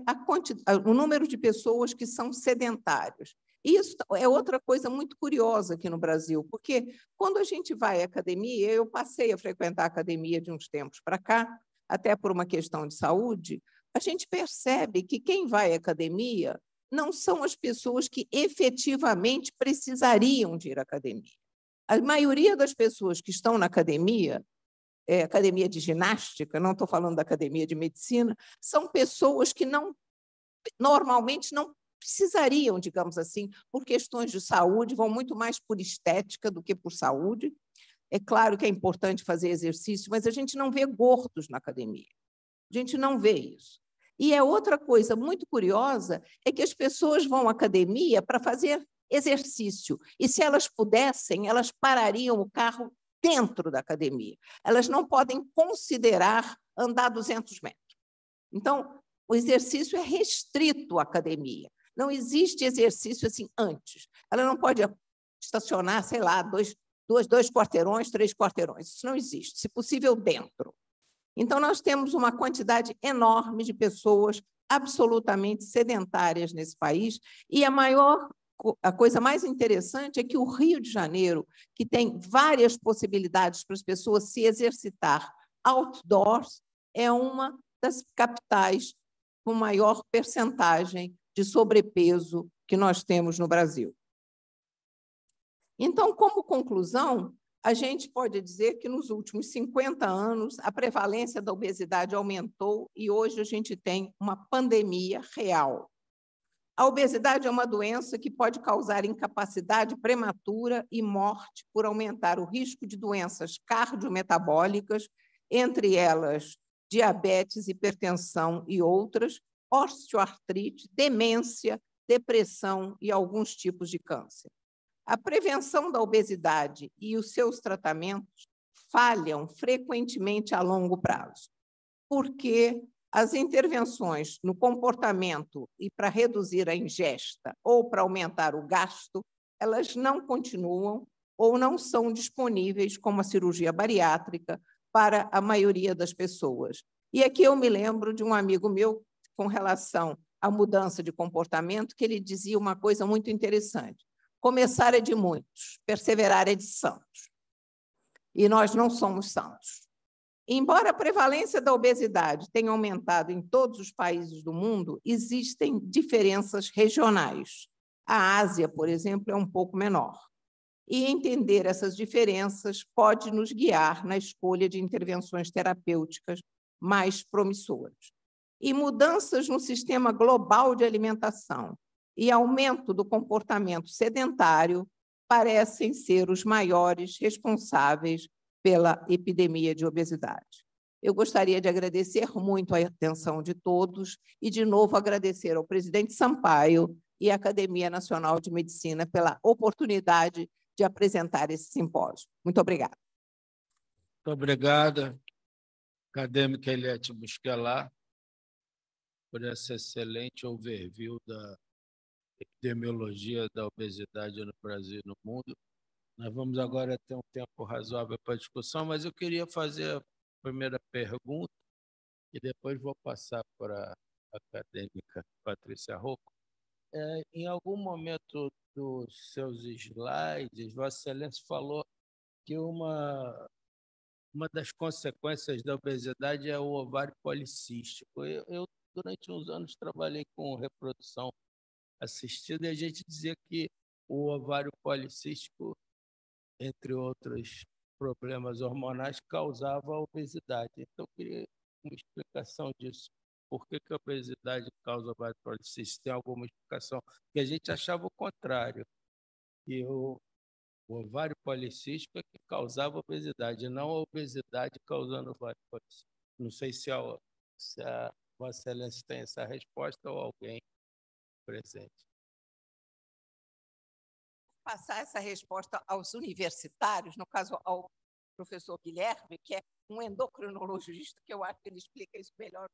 o número de pessoas que são sedentários. Isso é outra coisa muito curiosa aqui no Brasil, porque quando a gente vai à academia, eu passei a frequentar a academia de uns tempos para cá, até por uma questão de saúde, a gente percebe que quem vai à academia não são as pessoas que efetivamente precisariam de ir à academia. A maioria das pessoas que estão na academia é, academia de ginástica, não estou falando da academia de medicina, são pessoas que não normalmente não precisariam, digamos assim, por questões de saúde, vão muito mais por estética do que por saúde. É claro que é importante fazer exercício, mas a gente não vê gordos na academia. A gente não vê isso. E é outra coisa muito curiosa é que as pessoas vão à academia para fazer exercício. E se elas pudessem, elas parariam o carro dentro da academia. Elas não podem considerar andar 200 metros. Então, o exercício é restrito à academia. Não existe exercício assim antes. Ela não pode estacionar, sei lá, dois, dois, dois quarteirões, três quarteirões. Isso não existe. Se possível, dentro. Então, nós temos uma quantidade enorme de pessoas absolutamente sedentárias nesse país, e a maior a coisa mais interessante é que o Rio de Janeiro, que tem várias possibilidades para as pessoas se exercitar outdoors, é uma das capitais com maior percentagem de sobrepeso que nós temos no Brasil. Então, como conclusão, a gente pode dizer que nos últimos 50 anos a prevalência da obesidade aumentou e hoje a gente tem uma pandemia real. A obesidade é uma doença que pode causar incapacidade prematura e morte por aumentar o risco de doenças cardiometabólicas, entre elas diabetes, hipertensão e outras, osteoartrite, demência, depressão e alguns tipos de câncer. A prevenção da obesidade e os seus tratamentos falham frequentemente a longo prazo, porque as intervenções no comportamento e para reduzir a ingesta ou para aumentar o gasto, elas não continuam ou não são disponíveis como a cirurgia bariátrica para a maioria das pessoas. E aqui eu me lembro de um amigo meu com relação à mudança de comportamento, que ele dizia uma coisa muito interessante: começar é de muitos, perseverar é de santos. E nós não somos santos. Embora a prevalência da obesidade tenha aumentado em todos os países do mundo, existem diferenças regionais. A Ásia, por exemplo, é um pouco menor. E entender essas diferenças pode nos guiar na escolha de intervenções terapêuticas mais promissoras. E mudanças no sistema global de alimentação e aumento do comportamento sedentário parecem ser os maiores responsáveis pela epidemia de obesidade. Eu gostaria de agradecer muito a atenção de todos e, de novo, agradecer ao presidente Sampaio e à Academia Nacional de Medicina pela oportunidade de apresentar esse simpósio. Muito obrigada.
Muito obrigada, acadêmica Eliette Busquelar, por essa excelente overview da epidemiologia da obesidade no Brasil e no mundo. Nós vamos agora ter um tempo razoável para discussão, mas eu queria fazer a primeira pergunta e depois vou passar para a acadêmica Patrícia Rocco. É, em algum momento dos seus slides, Vossa Excelência falou que uma, uma das consequências da obesidade é o ovário policístico. Eu, eu durante uns anos, trabalhei com reprodução assistida e a gente dizia que o ovário policístico entre outros problemas hormonais, causava a obesidade. Então, eu queria uma explicação disso. Por que, que a obesidade causa osteoporose? Tem alguma explicação? Porque a gente achava o contrário, que o, o ovário policístico é que causava obesidade, não a obesidade causando ovário policístico. Não sei se a, se a Vossa Excelência tem essa
resposta
ou alguém presente
passar essa resposta aos universitários, no caso ao professor Guilherme, que é um endocrinologista, que eu acho que ele explica isso melhor.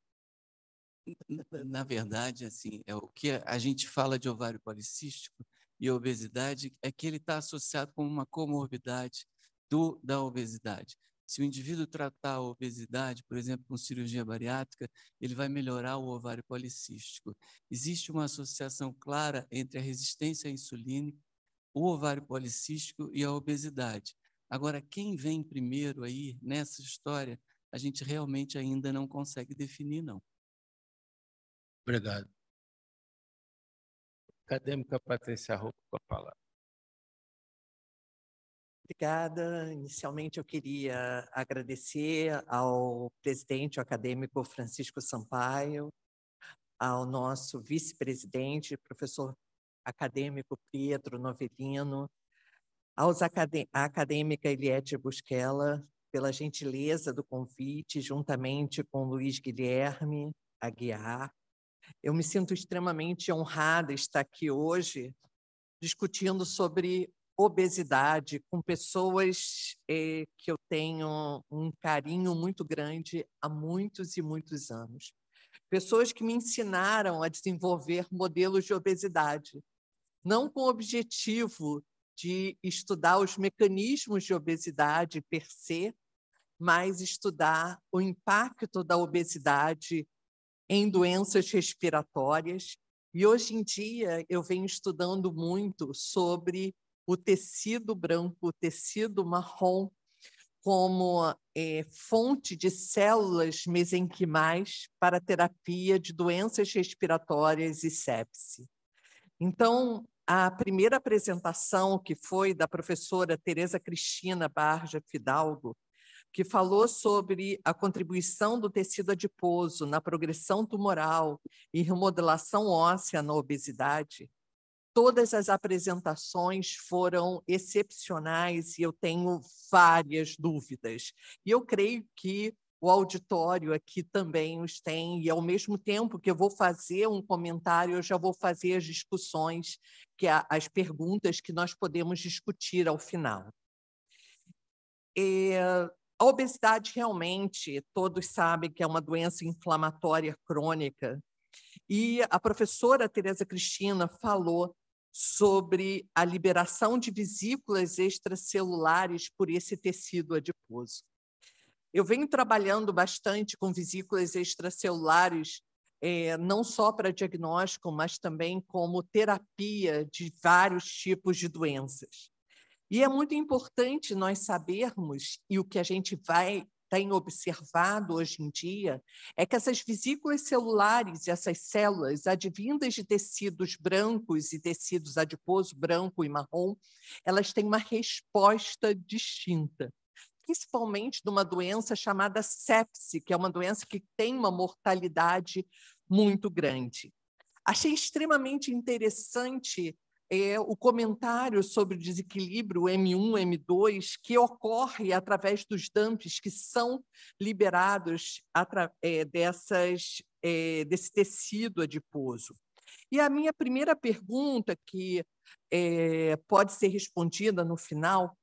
Na verdade, assim, é o que a gente fala de ovário policístico e obesidade é que ele está associado com uma comorbidade do, da obesidade. Se o indivíduo tratar a obesidade, por exemplo, com cirurgia bariátrica, ele vai melhorar o ovário policístico. Existe uma associação clara entre a resistência à insulina o ovário policístico e a obesidade. Agora, quem vem primeiro aí nessa história, a gente realmente ainda não consegue definir, não.
Obrigado. Acadêmica
Patrícia Rouco com a palavra.
Obrigada. Inicialmente, eu queria agradecer ao presidente, o acadêmico Francisco Sampaio, ao nosso vice-presidente, professor acadêmico Pietro Novelino, aos acadê acadêmica Eliette Busquela, pela gentileza do convite, juntamente com Luiz Guilherme Aguiar. Eu me sinto extremamente honrada estar aqui hoje discutindo sobre obesidade com pessoas eh, que eu tenho um carinho muito grande há muitos e muitos anos. Pessoas que me ensinaram a desenvolver modelos de obesidade não com o objetivo de estudar os mecanismos de obesidade per se, mas estudar o impacto da obesidade em doenças respiratórias. E hoje em dia eu venho estudando muito sobre o tecido branco, o tecido marrom, como é, fonte de células mesenquimais para terapia de doenças respiratórias e sepse. Então, a primeira apresentação que foi da professora Tereza Cristina Barja Fidalgo, que falou sobre a contribuição do tecido adiposo na progressão tumoral e remodelação óssea na obesidade, todas as apresentações foram excepcionais e eu tenho várias dúvidas. E eu creio que o auditório aqui também os tem, e ao mesmo tempo que eu vou fazer um comentário, eu já vou fazer as discussões, que é as perguntas que nós podemos discutir ao final. E, é, a obesidade realmente, todos sabem que é uma doença inflamatória crônica, e a professora Tereza Cristina falou sobre a liberação de vesículas extracelulares por esse tecido adiposo. Eu venho trabalhando bastante com vesículas extracelulares, é, não só para diagnóstico, mas também como terapia de vários tipos de doenças. E é muito importante nós sabermos, e o que a gente vai tem observado hoje em dia é que essas vesículas celulares, essas células advindas de tecidos brancos e tecidos adiposo branco e marrom, elas têm uma resposta distinta principalmente de uma doença chamada sepse, que é uma doença que tem uma mortalidade muito grande. Achei extremamente interessante é, o comentário sobre o desequilíbrio M1, M2, que ocorre através dos dumps que são liberados é, dessas, é, desse tecido adiposo. E a minha primeira pergunta, que é, pode ser respondida no final,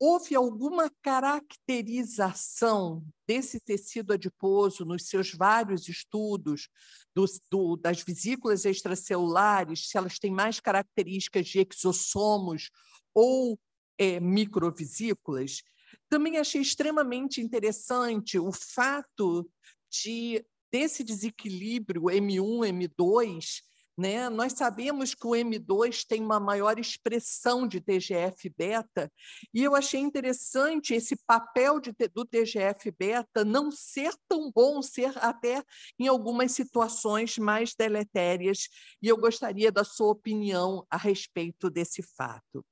houve alguma caracterização desse tecido adiposo nos seus vários estudos do, do, das vesículas extracelulares, se elas têm mais características de exossomos ou é, microvesículas? Também achei extremamente interessante o fato de desse desequilíbrio M1, M2 né? Nós sabemos que o M2 tem uma maior expressão de TGF-beta, e eu achei interessante esse papel de, do TGF-beta não ser tão bom, ser até em algumas situações mais deletérias, e eu gostaria da sua opinião a respeito desse fato.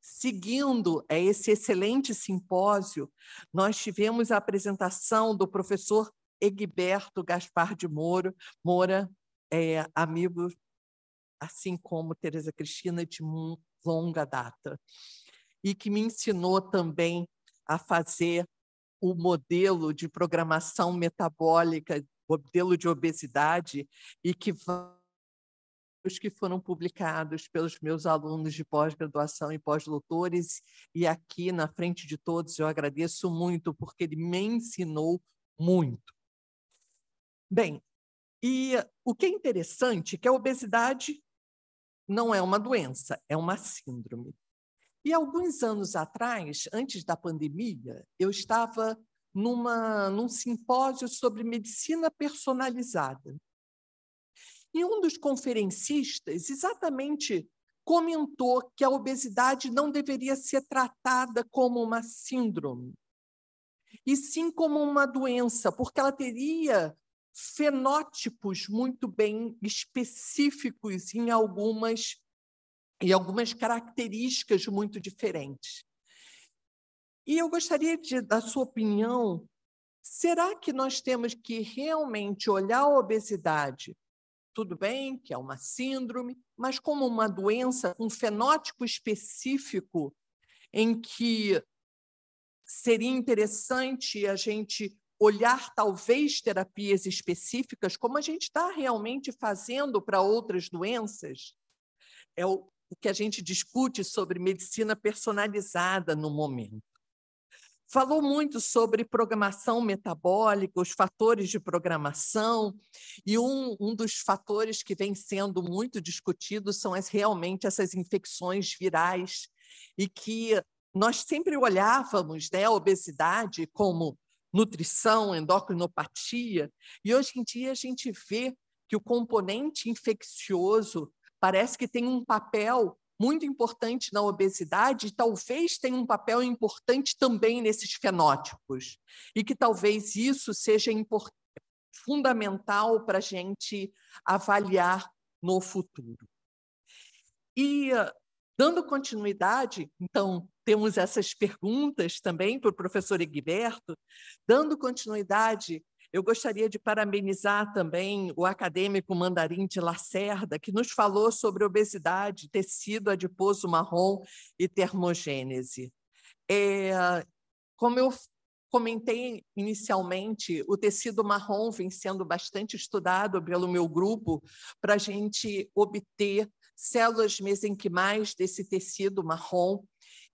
Seguindo é, esse excelente simpósio, nós tivemos a apresentação do professor Egberto Gaspar de Moro, Moura, é, amigo assim como Teresa Cristina, de longa data, e que me ensinou também a fazer o modelo de programação metabólica, modelo de obesidade, e que os que foram publicados pelos meus alunos de pós-graduação e pós-doutores, e aqui na frente de todos eu agradeço muito, porque ele me ensinou muito. Bem, e o que é interessante é que a obesidade não é uma doença, é uma síndrome. E alguns anos atrás, antes da pandemia, eu estava numa, num simpósio sobre medicina personalizada. E um dos conferencistas exatamente comentou que a obesidade não deveria ser tratada como uma síndrome, e sim como uma doença, porque ela teria fenótipos muito bem específicos em algumas e algumas características muito diferentes. E eu gostaria de, da sua opinião, será que nós temos que realmente olhar a obesidade tudo bem que é uma síndrome, mas como uma doença, um fenótipo específico em que seria interessante a gente olhar talvez terapias específicas, como a gente está realmente fazendo para outras doenças. É o, que a gente discute sobre medicina personalizada no momento. Falou muito sobre programação metabólica, os fatores de programação, e um, um dos fatores que vem sendo muito discutido são as, realmente essas infecções virais, e que nós sempre olhávamos né, a obesidade como nutrição, endocrinopatia. E hoje em dia a gente vê que o componente infeccioso parece que tem um papel muito importante na obesidade e talvez tenha um papel importante também nesses fenótipos. E que talvez isso seja fundamental para a gente avaliar no futuro. E Dando continuidade, então, temos essas perguntas também para o professor Egberto. Dando continuidade, eu gostaria de parabenizar também o acadêmico Mandarim de Lacerda, que nos falou sobre obesidade, tecido adiposo marrom e termogênese. É, como eu comentei inicialmente, o tecido marrom vem sendo bastante estudado pelo meu grupo para a gente obter células mesenquimais desse tecido marrom,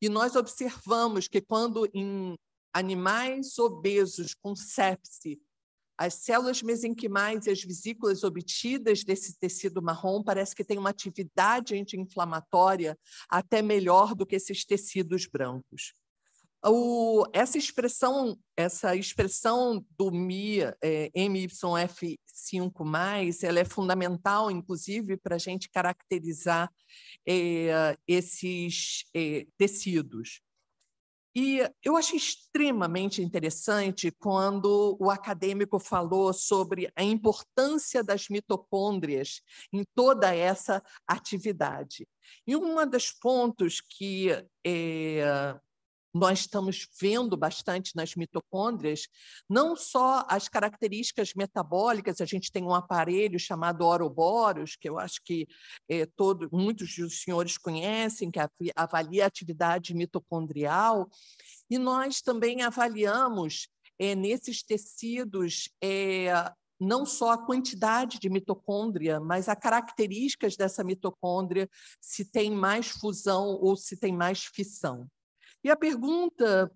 e nós observamos que quando em animais obesos com sepse, as células mesenquimais e as vesículas obtidas desse tecido marrom parece que têm uma atividade anti-inflamatória até melhor do que esses tecidos brancos. O, essa expressão essa expressão do Mi, é, MYF5+, ela é fundamental, inclusive, para a gente caracterizar é, esses é, tecidos. E eu acho extremamente interessante quando o acadêmico falou sobre a importância das mitocôndrias em toda essa atividade. E um dos pontos que é, nós estamos vendo bastante nas mitocôndrias, não só as características metabólicas, a gente tem um aparelho chamado Ouroboros, que eu acho que é, todo, muitos dos senhores conhecem, que avalia a atividade mitocondrial, e nós também avaliamos é, nesses tecidos é, não só a quantidade de mitocôndria, mas as características dessa mitocôndria, se tem mais fusão ou se tem mais fissão. E a pergunta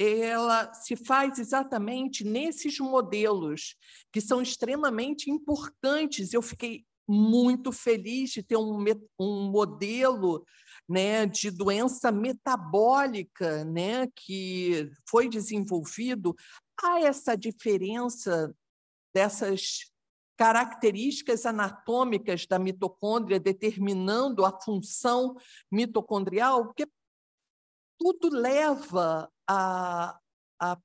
ela se faz exatamente nesses modelos que são extremamente importantes. Eu fiquei muito feliz de ter um, um modelo né, de doença metabólica né, que foi desenvolvido. Há essa diferença dessas características anatômicas da mitocôndria determinando a função mitocondrial, porque tudo leva a, a,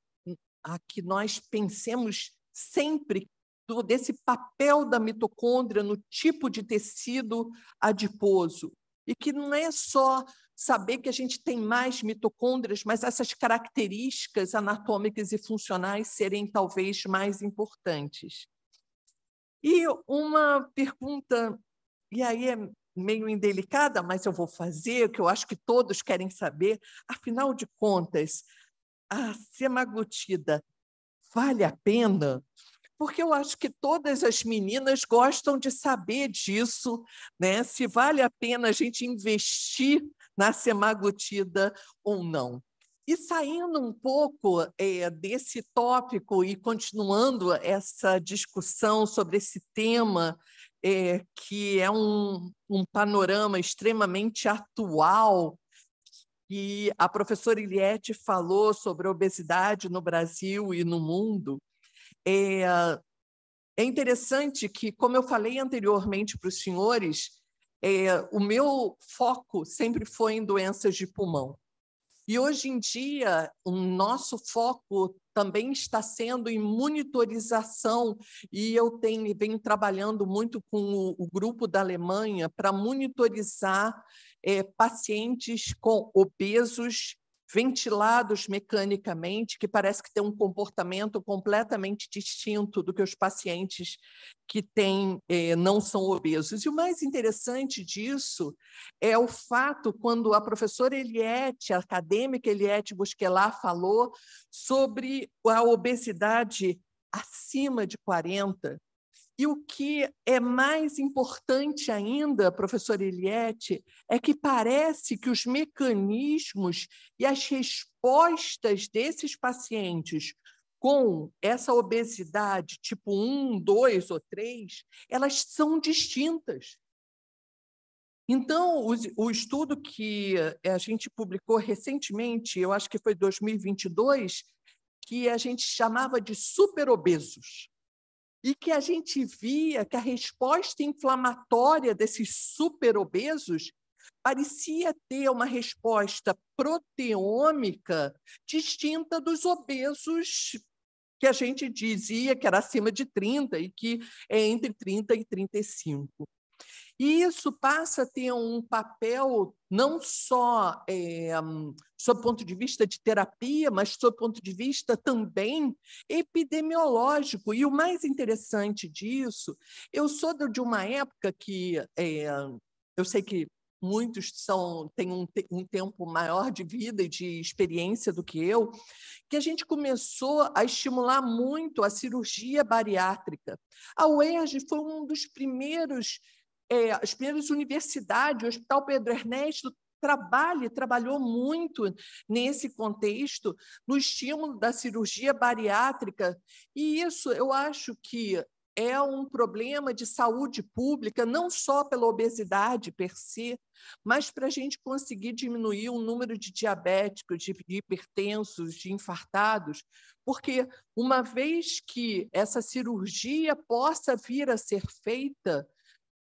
a que nós pensemos sempre do, desse papel da mitocôndria no tipo de tecido adiposo. E que não é só saber que a gente tem mais mitocôndrias, mas essas características anatômicas e funcionais serem talvez mais importantes. E uma pergunta, e aí é meio indelicada, mas eu vou fazer, que eu acho que todos querem saber. Afinal de contas, a semaglutida vale a pena? Porque eu acho que todas as meninas gostam de saber disso, né? Se vale a pena a gente investir na semaglutida ou não. E saindo um pouco é, desse tópico e continuando essa discussão sobre esse tema é, que é um, um panorama extremamente atual e a professora Iliette falou sobre obesidade no Brasil e no mundo. É, é interessante que, como eu falei anteriormente para os senhores, é, o meu foco sempre foi em doenças de pulmão. E hoje em dia, o nosso foco também está sendo em monitorização, e eu tenho venho trabalhando muito com o, o grupo da Alemanha para monitorizar é, pacientes com obesos ventilados mecanicamente, que parece que tem um comportamento completamente distinto do que os pacientes que têm, eh, não são obesos. E o mais interessante disso é o fato, quando a professora Eliette, a acadêmica Eliette Busquelar, falou sobre a obesidade acima de 40, e o que é mais importante ainda, professor Eliette, é que parece que os mecanismos e as respostas desses pacientes com essa obesidade tipo 1, 2 ou 3, elas são distintas. Então, o, o, estudo que eh, a gente publicou recentemente, eu acho que foi 2022, que a gente chamava de superobesos e que a gente via que a resposta inflamatória desses superobesos parecia ter uma resposta proteômica distinta dos obesos que a gente dizia que era acima de 30 e que é entre 30 e 35. E isso passa a ter um papel não só é, sob ponto de vista de terapia, mas sob ponto de vista também epidemiológico. E o mais interessante disso, eu sou de uma época que é, eu sei que muitos são têm um, um, tempo maior de vida e de experiência do que eu, que a gente começou a estimular muito a cirurgia bariátrica. A UERJ foi um dos primeiros é, as primeiras universidades, o Hospital Pedro Ernesto trabalha, trabalhou muito nesse contexto, no estímulo da cirurgia bariátrica, e isso eu acho que é um problema de saúde pública, não só pela obesidade per se, mas para a gente conseguir diminuir o número de diabéticos, de hipertensos, de infartados, porque uma vez que essa cirurgia possa vir a ser feita,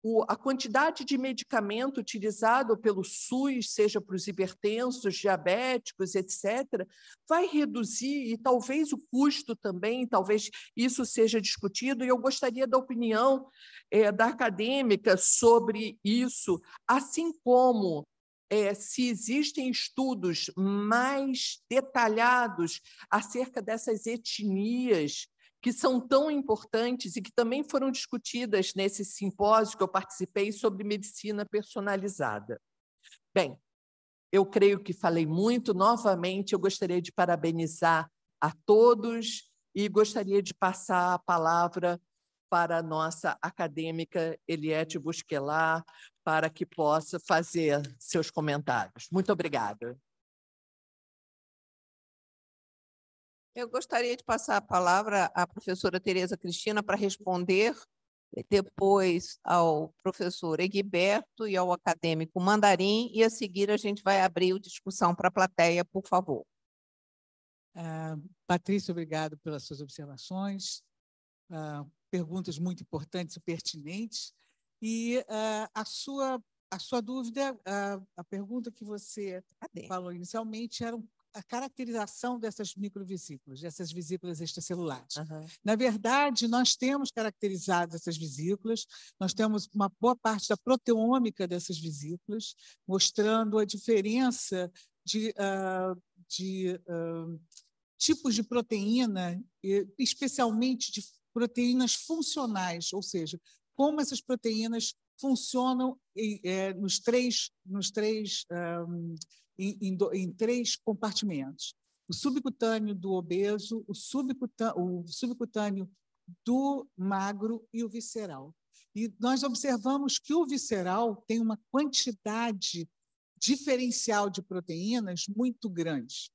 o, a quantidade de medicamento utilizado pelo SUS, seja para os hipertensos, diabéticos, etc., vai reduzir e talvez o custo também, talvez isso seja discutido, e eu gostaria da opinião é, da acadêmica sobre isso, assim como é, se existem estudos mais detalhados acerca dessas etnias que são tão importantes e que também foram discutidas nesse simpósio que eu participei sobre medicina personalizada. Bem, eu creio que falei muito. Novamente, eu gostaria de parabenizar a todos e gostaria de passar a palavra para a nossa acadêmica Eliette Busquelar, para que possa fazer seus comentários. Muito obrigada.
Eu gostaria de passar a palavra à professora Tereza Cristina para responder eh, depois ao professor Egberto e ao acadêmico Mandarim, e a seguir a gente vai abrir a discussão para a plateia, por favor.
Uh, Patrícia, obrigado pelas suas observações, uh, perguntas muito importantes e pertinentes. E uh, a, sua, a sua dúvida, a pergunta que você Cadê? falou inicialmente, era um a caracterização dessas microvesículas, dessas vesículas extracelulares. Uhum. Na verdade, nós temos caracterizado essas vesículas, nós temos uma boa parte da proteômica dessas vesículas, mostrando a diferença de, uh, de uh, tipos de proteína, especialmente de proteínas funcionais, ou seja, como essas proteínas funcionam eh, nos três, nos três um, ah, em, em, do, em três compartimentos: o subcutâneo do obeso, o subcutâneo, o subcutâneo do magro e o visceral. E nós observamos que o visceral tem uma quantidade diferencial de proteínas muito grande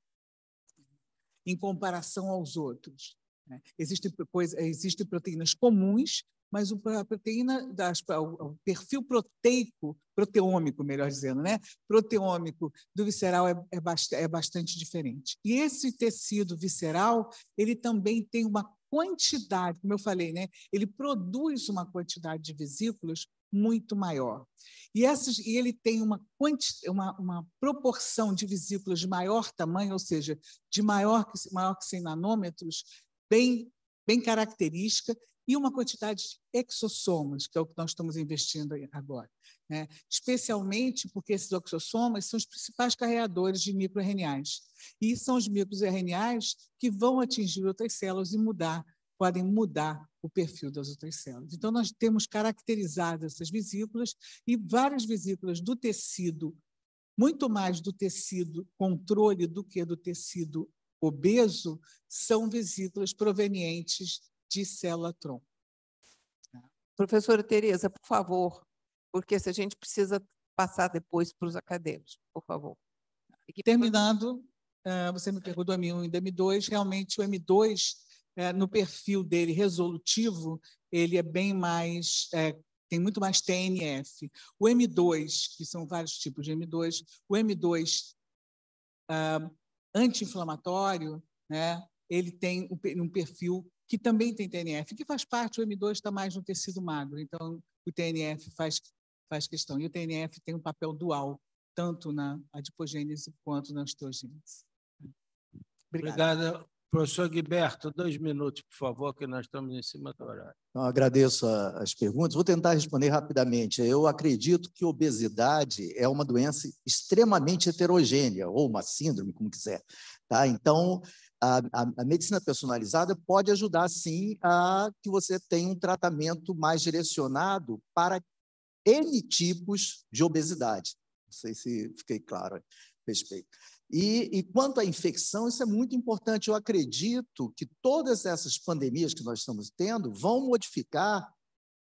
em comparação aos outros. Né? Existem, pois, existem proteínas comuns mas a proteína, é é o perfil proteico, proteômico, melhor dizendo, né? proteômico do visceral é, é, bastante, é bastante diferente. E esse tecido visceral, ele também tem uma quantidade, como eu falei, né? ele produz uma quantidade de vesículas muito maior. E, essas, e ele tem uma, quanti, uma, uma, proporção de vesículas de maior tamanho, ou seja, de maior que, maior que 100 nanômetros, bem, bem característica, e uma quantidade de exossomos, que é o que nós estamos investindo agora. Né? Especialmente porque esses exossomas são os principais carreadores de microRNAs. E são os microRNAs que vão atingir outras células e mudar, podem mudar o perfil das outras células. Então, nós temos caracterizado essas vesículas e várias vesículas do tecido, muito mais do tecido controle do que do tecido obeso, são vesículas provenientes
de Celatron. Professora Tereza, por favor, porque se a gente precisa passar depois para os acadêmicos, por favor.
Terminado, eh, você me perguntou a m o e M2. Realmente, o M2, eh, no perfil dele resolutivo, ele é bem mais eh, tem muito mais TNF. O M2, que são vários tipos de M2, o M2 uh, ah, anti-inflamatório, né, ele tem um perfil que também tem TNF, que faz parte, o M2 está mais no tecido magro, então o TNF faz, faz questão. E o TNF tem um papel dual, tanto na adipogênese quanto na osteogênese. Obrigado. Professor Guiberto, dois minutos, por
favor, que nós estamos em cima do horário.
Eu agradeço as perguntas. Vou tentar responder rapidamente. Eu acredito que obesidade é uma doença extremamente heterogênea, ou uma síndrome, como quiser. Tá? Então, a, a, a, medicina personalizada pode ajudar, sim, a que você tenha um tratamento mais direcionado para N tipos de obesidade. Não sei se fiquei claro a respeito. E, e quanto à infecção, isso é muito importante. Eu acredito que todas essas pandemias que nós estamos tendo vão modificar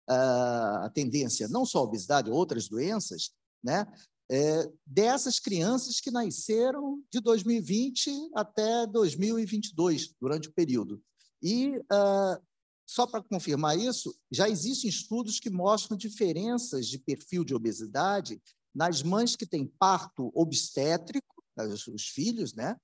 uh, a tendência, não só a obesidade, outras doenças, né? é, dessas crianças que nasceram de 2020 até 2022, durante o período. E, uh, só para confirmar isso, já existem estudos que mostram diferenças de perfil de obesidade nas mães que têm parto obstétrico, os filhos, né?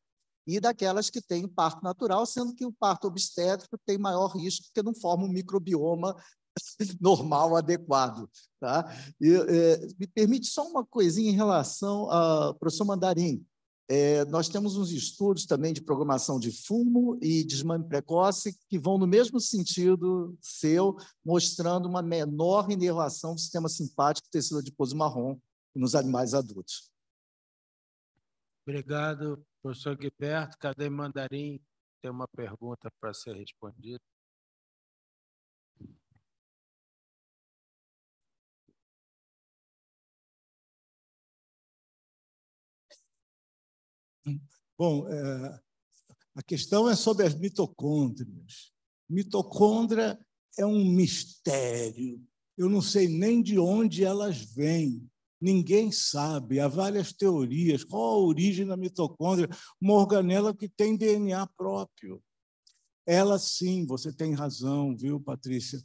E daquelas que têm parto natural, sendo que o parto obstétrico tem maior risco porque não forma um microbioma normal, adequado. Tá? E, é, me permite só uma coisinha em relação ao professor Mandarim. É, nós temos uns estudos também de programação de fumo e desmame precoce que vão no mesmo sentido seu, mostrando uma menor inervação do sistema simpático tecido adiposo marrom nos animais adultos.
Obrigado, professor Guiberto. Cadê Mandarim? Tem uma pergunta para ser respondida.
Bom, é, a questão é sobre as mitocôndrias. Mitocôndria é um mistério. Eu não sei nem de onde elas vêm. Ninguém sabe. Há várias teorias. Qual a origem da mitocôndria? Uma organela que tem DNA próprio. Ela sim, você tem razão, viu, Patrícia?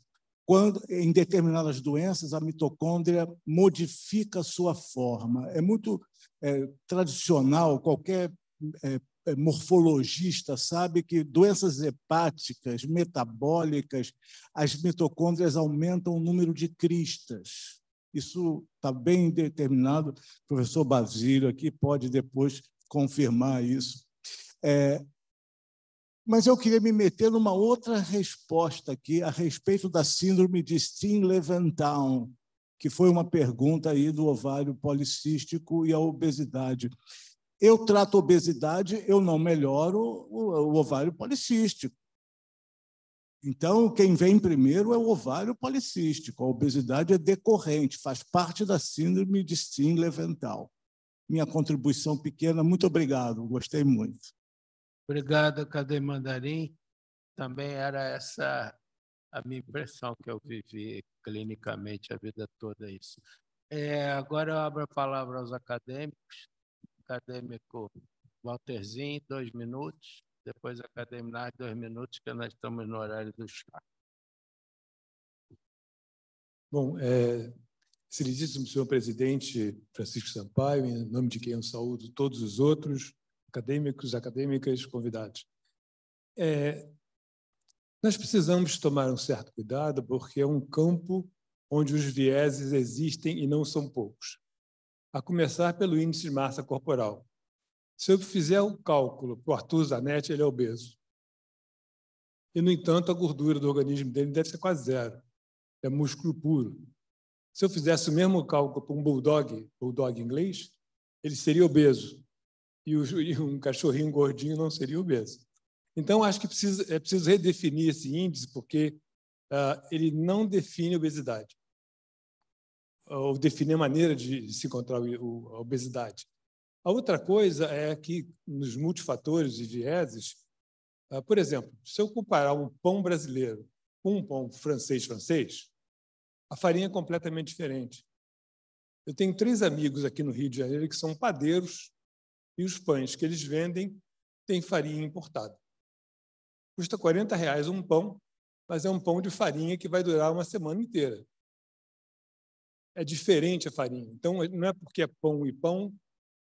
Quando, em determinadas doenças, a mitocôndria modifica sua forma. É muito é, tradicional, qualquer é, é, morfologista sabe que doenças hepáticas, metabólicas, as mitocôndrias aumentam o número de cristas. Isso está bem determinado. O professor Basílio aqui pode depois confirmar isso. É, mas eu queria me meter numa outra resposta aqui a respeito da síndrome de steen leventhal que foi uma pergunta aí do ovário policístico e a obesidade. Eu trato obesidade, eu não melhoro o ovário policístico. Então, quem vem primeiro é o ovário policístico. A obesidade é decorrente, faz parte da síndrome de Stingler levental Minha contribuição pequena, muito obrigado, gostei muito.
Obrigado, Cadê Mandarim. Também era essa a minha impressão que eu vivi clinicamente a vida toda isso. É, agora eu abro a palavra aos acadêmicos acadêmico Walterzinho, dois minutos, depois acadêmico Nard, dois minutos, que nós estamos no horário
do chá. Bom, é, Excelentíssimo senhor presidente Francisco Sampaio, em nome de quem eu saúdo todos os outros acadêmicos, acadêmicas, convidados. É, nós precisamos tomar um certo cuidado, porque é um campo onde os vieses existem e não são poucos a começar pelo índice de massa corporal. Se eu fizer o um cálculo para o Arthur Zanetti, ele é obeso. E, no entanto, a gordura do organismo dele deve ser quase zero. É músculo puro. Se eu fizesse o mesmo cálculo para um bulldog, bulldog inglês, ele seria obeso. E um cachorrinho gordinho não seria obeso. Então, acho que precisa, é preciso redefinir esse índice, porque uh, ele não define obesidade ou definir a maneira de se encontrar a obesidade. A outra coisa é que, nos multifatores e vieses, ah, por exemplo, se eu comparar um pão brasileiro com um pão francês-francês, a farinha é completamente diferente. Eu tenho três amigos aqui no Rio de Janeiro que são padeiros e os pães que eles vendem têm farinha importada. Custa 40 reais um pão, mas é um pão de farinha que vai durar uma semana inteira é diferente a farinha. Então, não é porque é pão e pão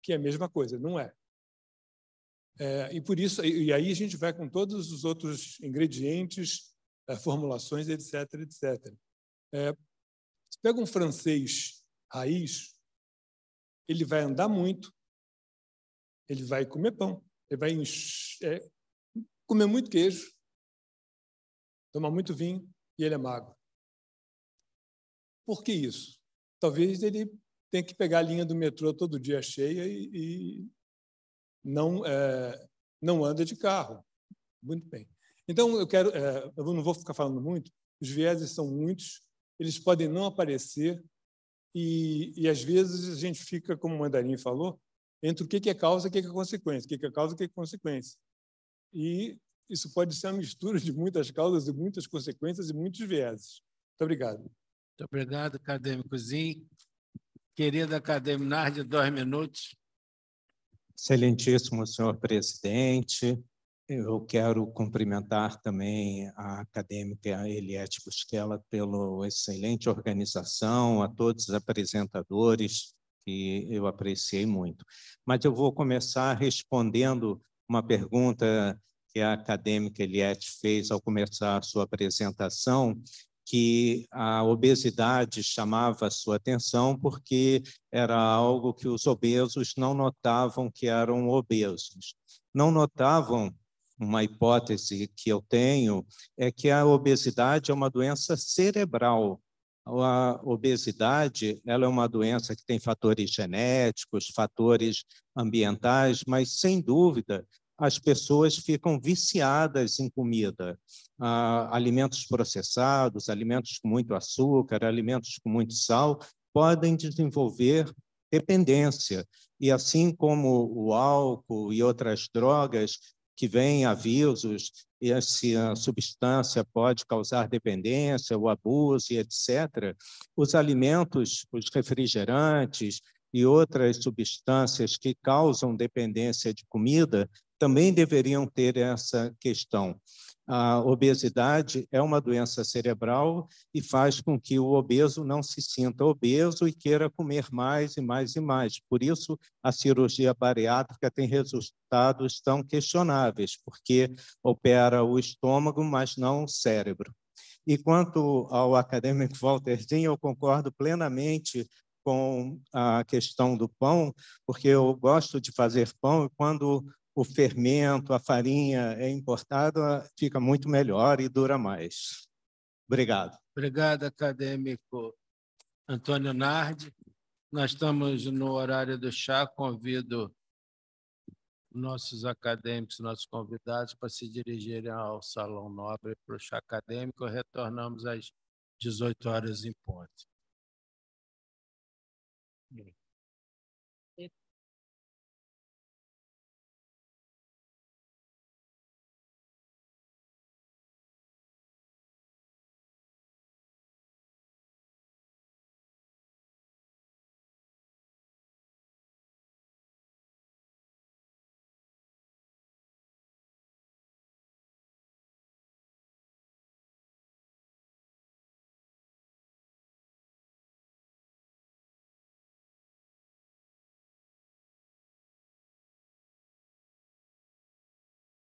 que é a mesma coisa, não é. é e por isso, e aí a gente vai com todos os outros ingredientes, é, formulações, etc, etc. É, se pega um francês raiz, ele vai andar muito, ele vai comer pão, ele vai é, comer muito queijo, tomar muito vinho e ele é magro. Por que isso? talvez ele tenha que pegar a linha do metrô todo dia cheia e, e não, é, não anda de carro. Muito bem. Então, eu quero, é, eu não vou ficar falando muito, os vieses são muitos, eles podem não aparecer, e, e às vezes a gente fica, como o Mandarim falou, entre o que é causa e o que é consequência, o que é causa e o que é consequência. E isso pode ser uma mistura de muitas causas e muitas consequências e muitos vieses. Muito obrigado.
Muito obrigado, acadêmico Zin. Querida acadêmica Nardi, dois minutos.
Excelentíssimo senhor presidente, eu quero cumprimentar também a acadêmica Eliette Busquela pela excelente organização, a todos os apresentadores, que eu apreciei muito. Mas eu vou começar respondendo uma pergunta que a acadêmica Eliette fez ao começar a sua apresentação, que a obesidade chamava sua atenção porque era algo que os obesos não notavam que eram obesos. Não notavam uma hipótese que eu tenho é que a obesidade é uma doença cerebral. A obesidade ela é uma doença que tem fatores genéticos, fatores ambientais, mas sem dúvida as pessoas ficam viciadas em comida, ah, alimentos processados, alimentos com muito açúcar, alimentos com muito sal, podem desenvolver dependência. E assim como o álcool e outras drogas que vêm avisos, essa substância pode causar dependência, o abuso, etc. Os alimentos, os refrigerantes, e outras substâncias que causam dependência de comida também deveriam ter essa questão. A obesidade é uma doença cerebral e faz com que o obeso não se sinta obeso e queira comer mais e mais e mais. Por isso, a cirurgia bariátrica tem resultados tão questionáveis, porque opera o estômago, mas não o cérebro. E quanto ao acadêmico Walter Dean, eu concordo plenamente com a questão do pão, porque eu gosto de fazer pão e quando o fermento, a farinha é importada, fica muito melhor e dura mais. Obrigado.
Obrigado, acadêmico Antônio Nardi. Nós estamos no horário do chá. Convido nossos acadêmicos, nossos convidados, para se dirigirem ao Salão Nobre para o chá acadêmico. Retornamos às 18 horas em ponto.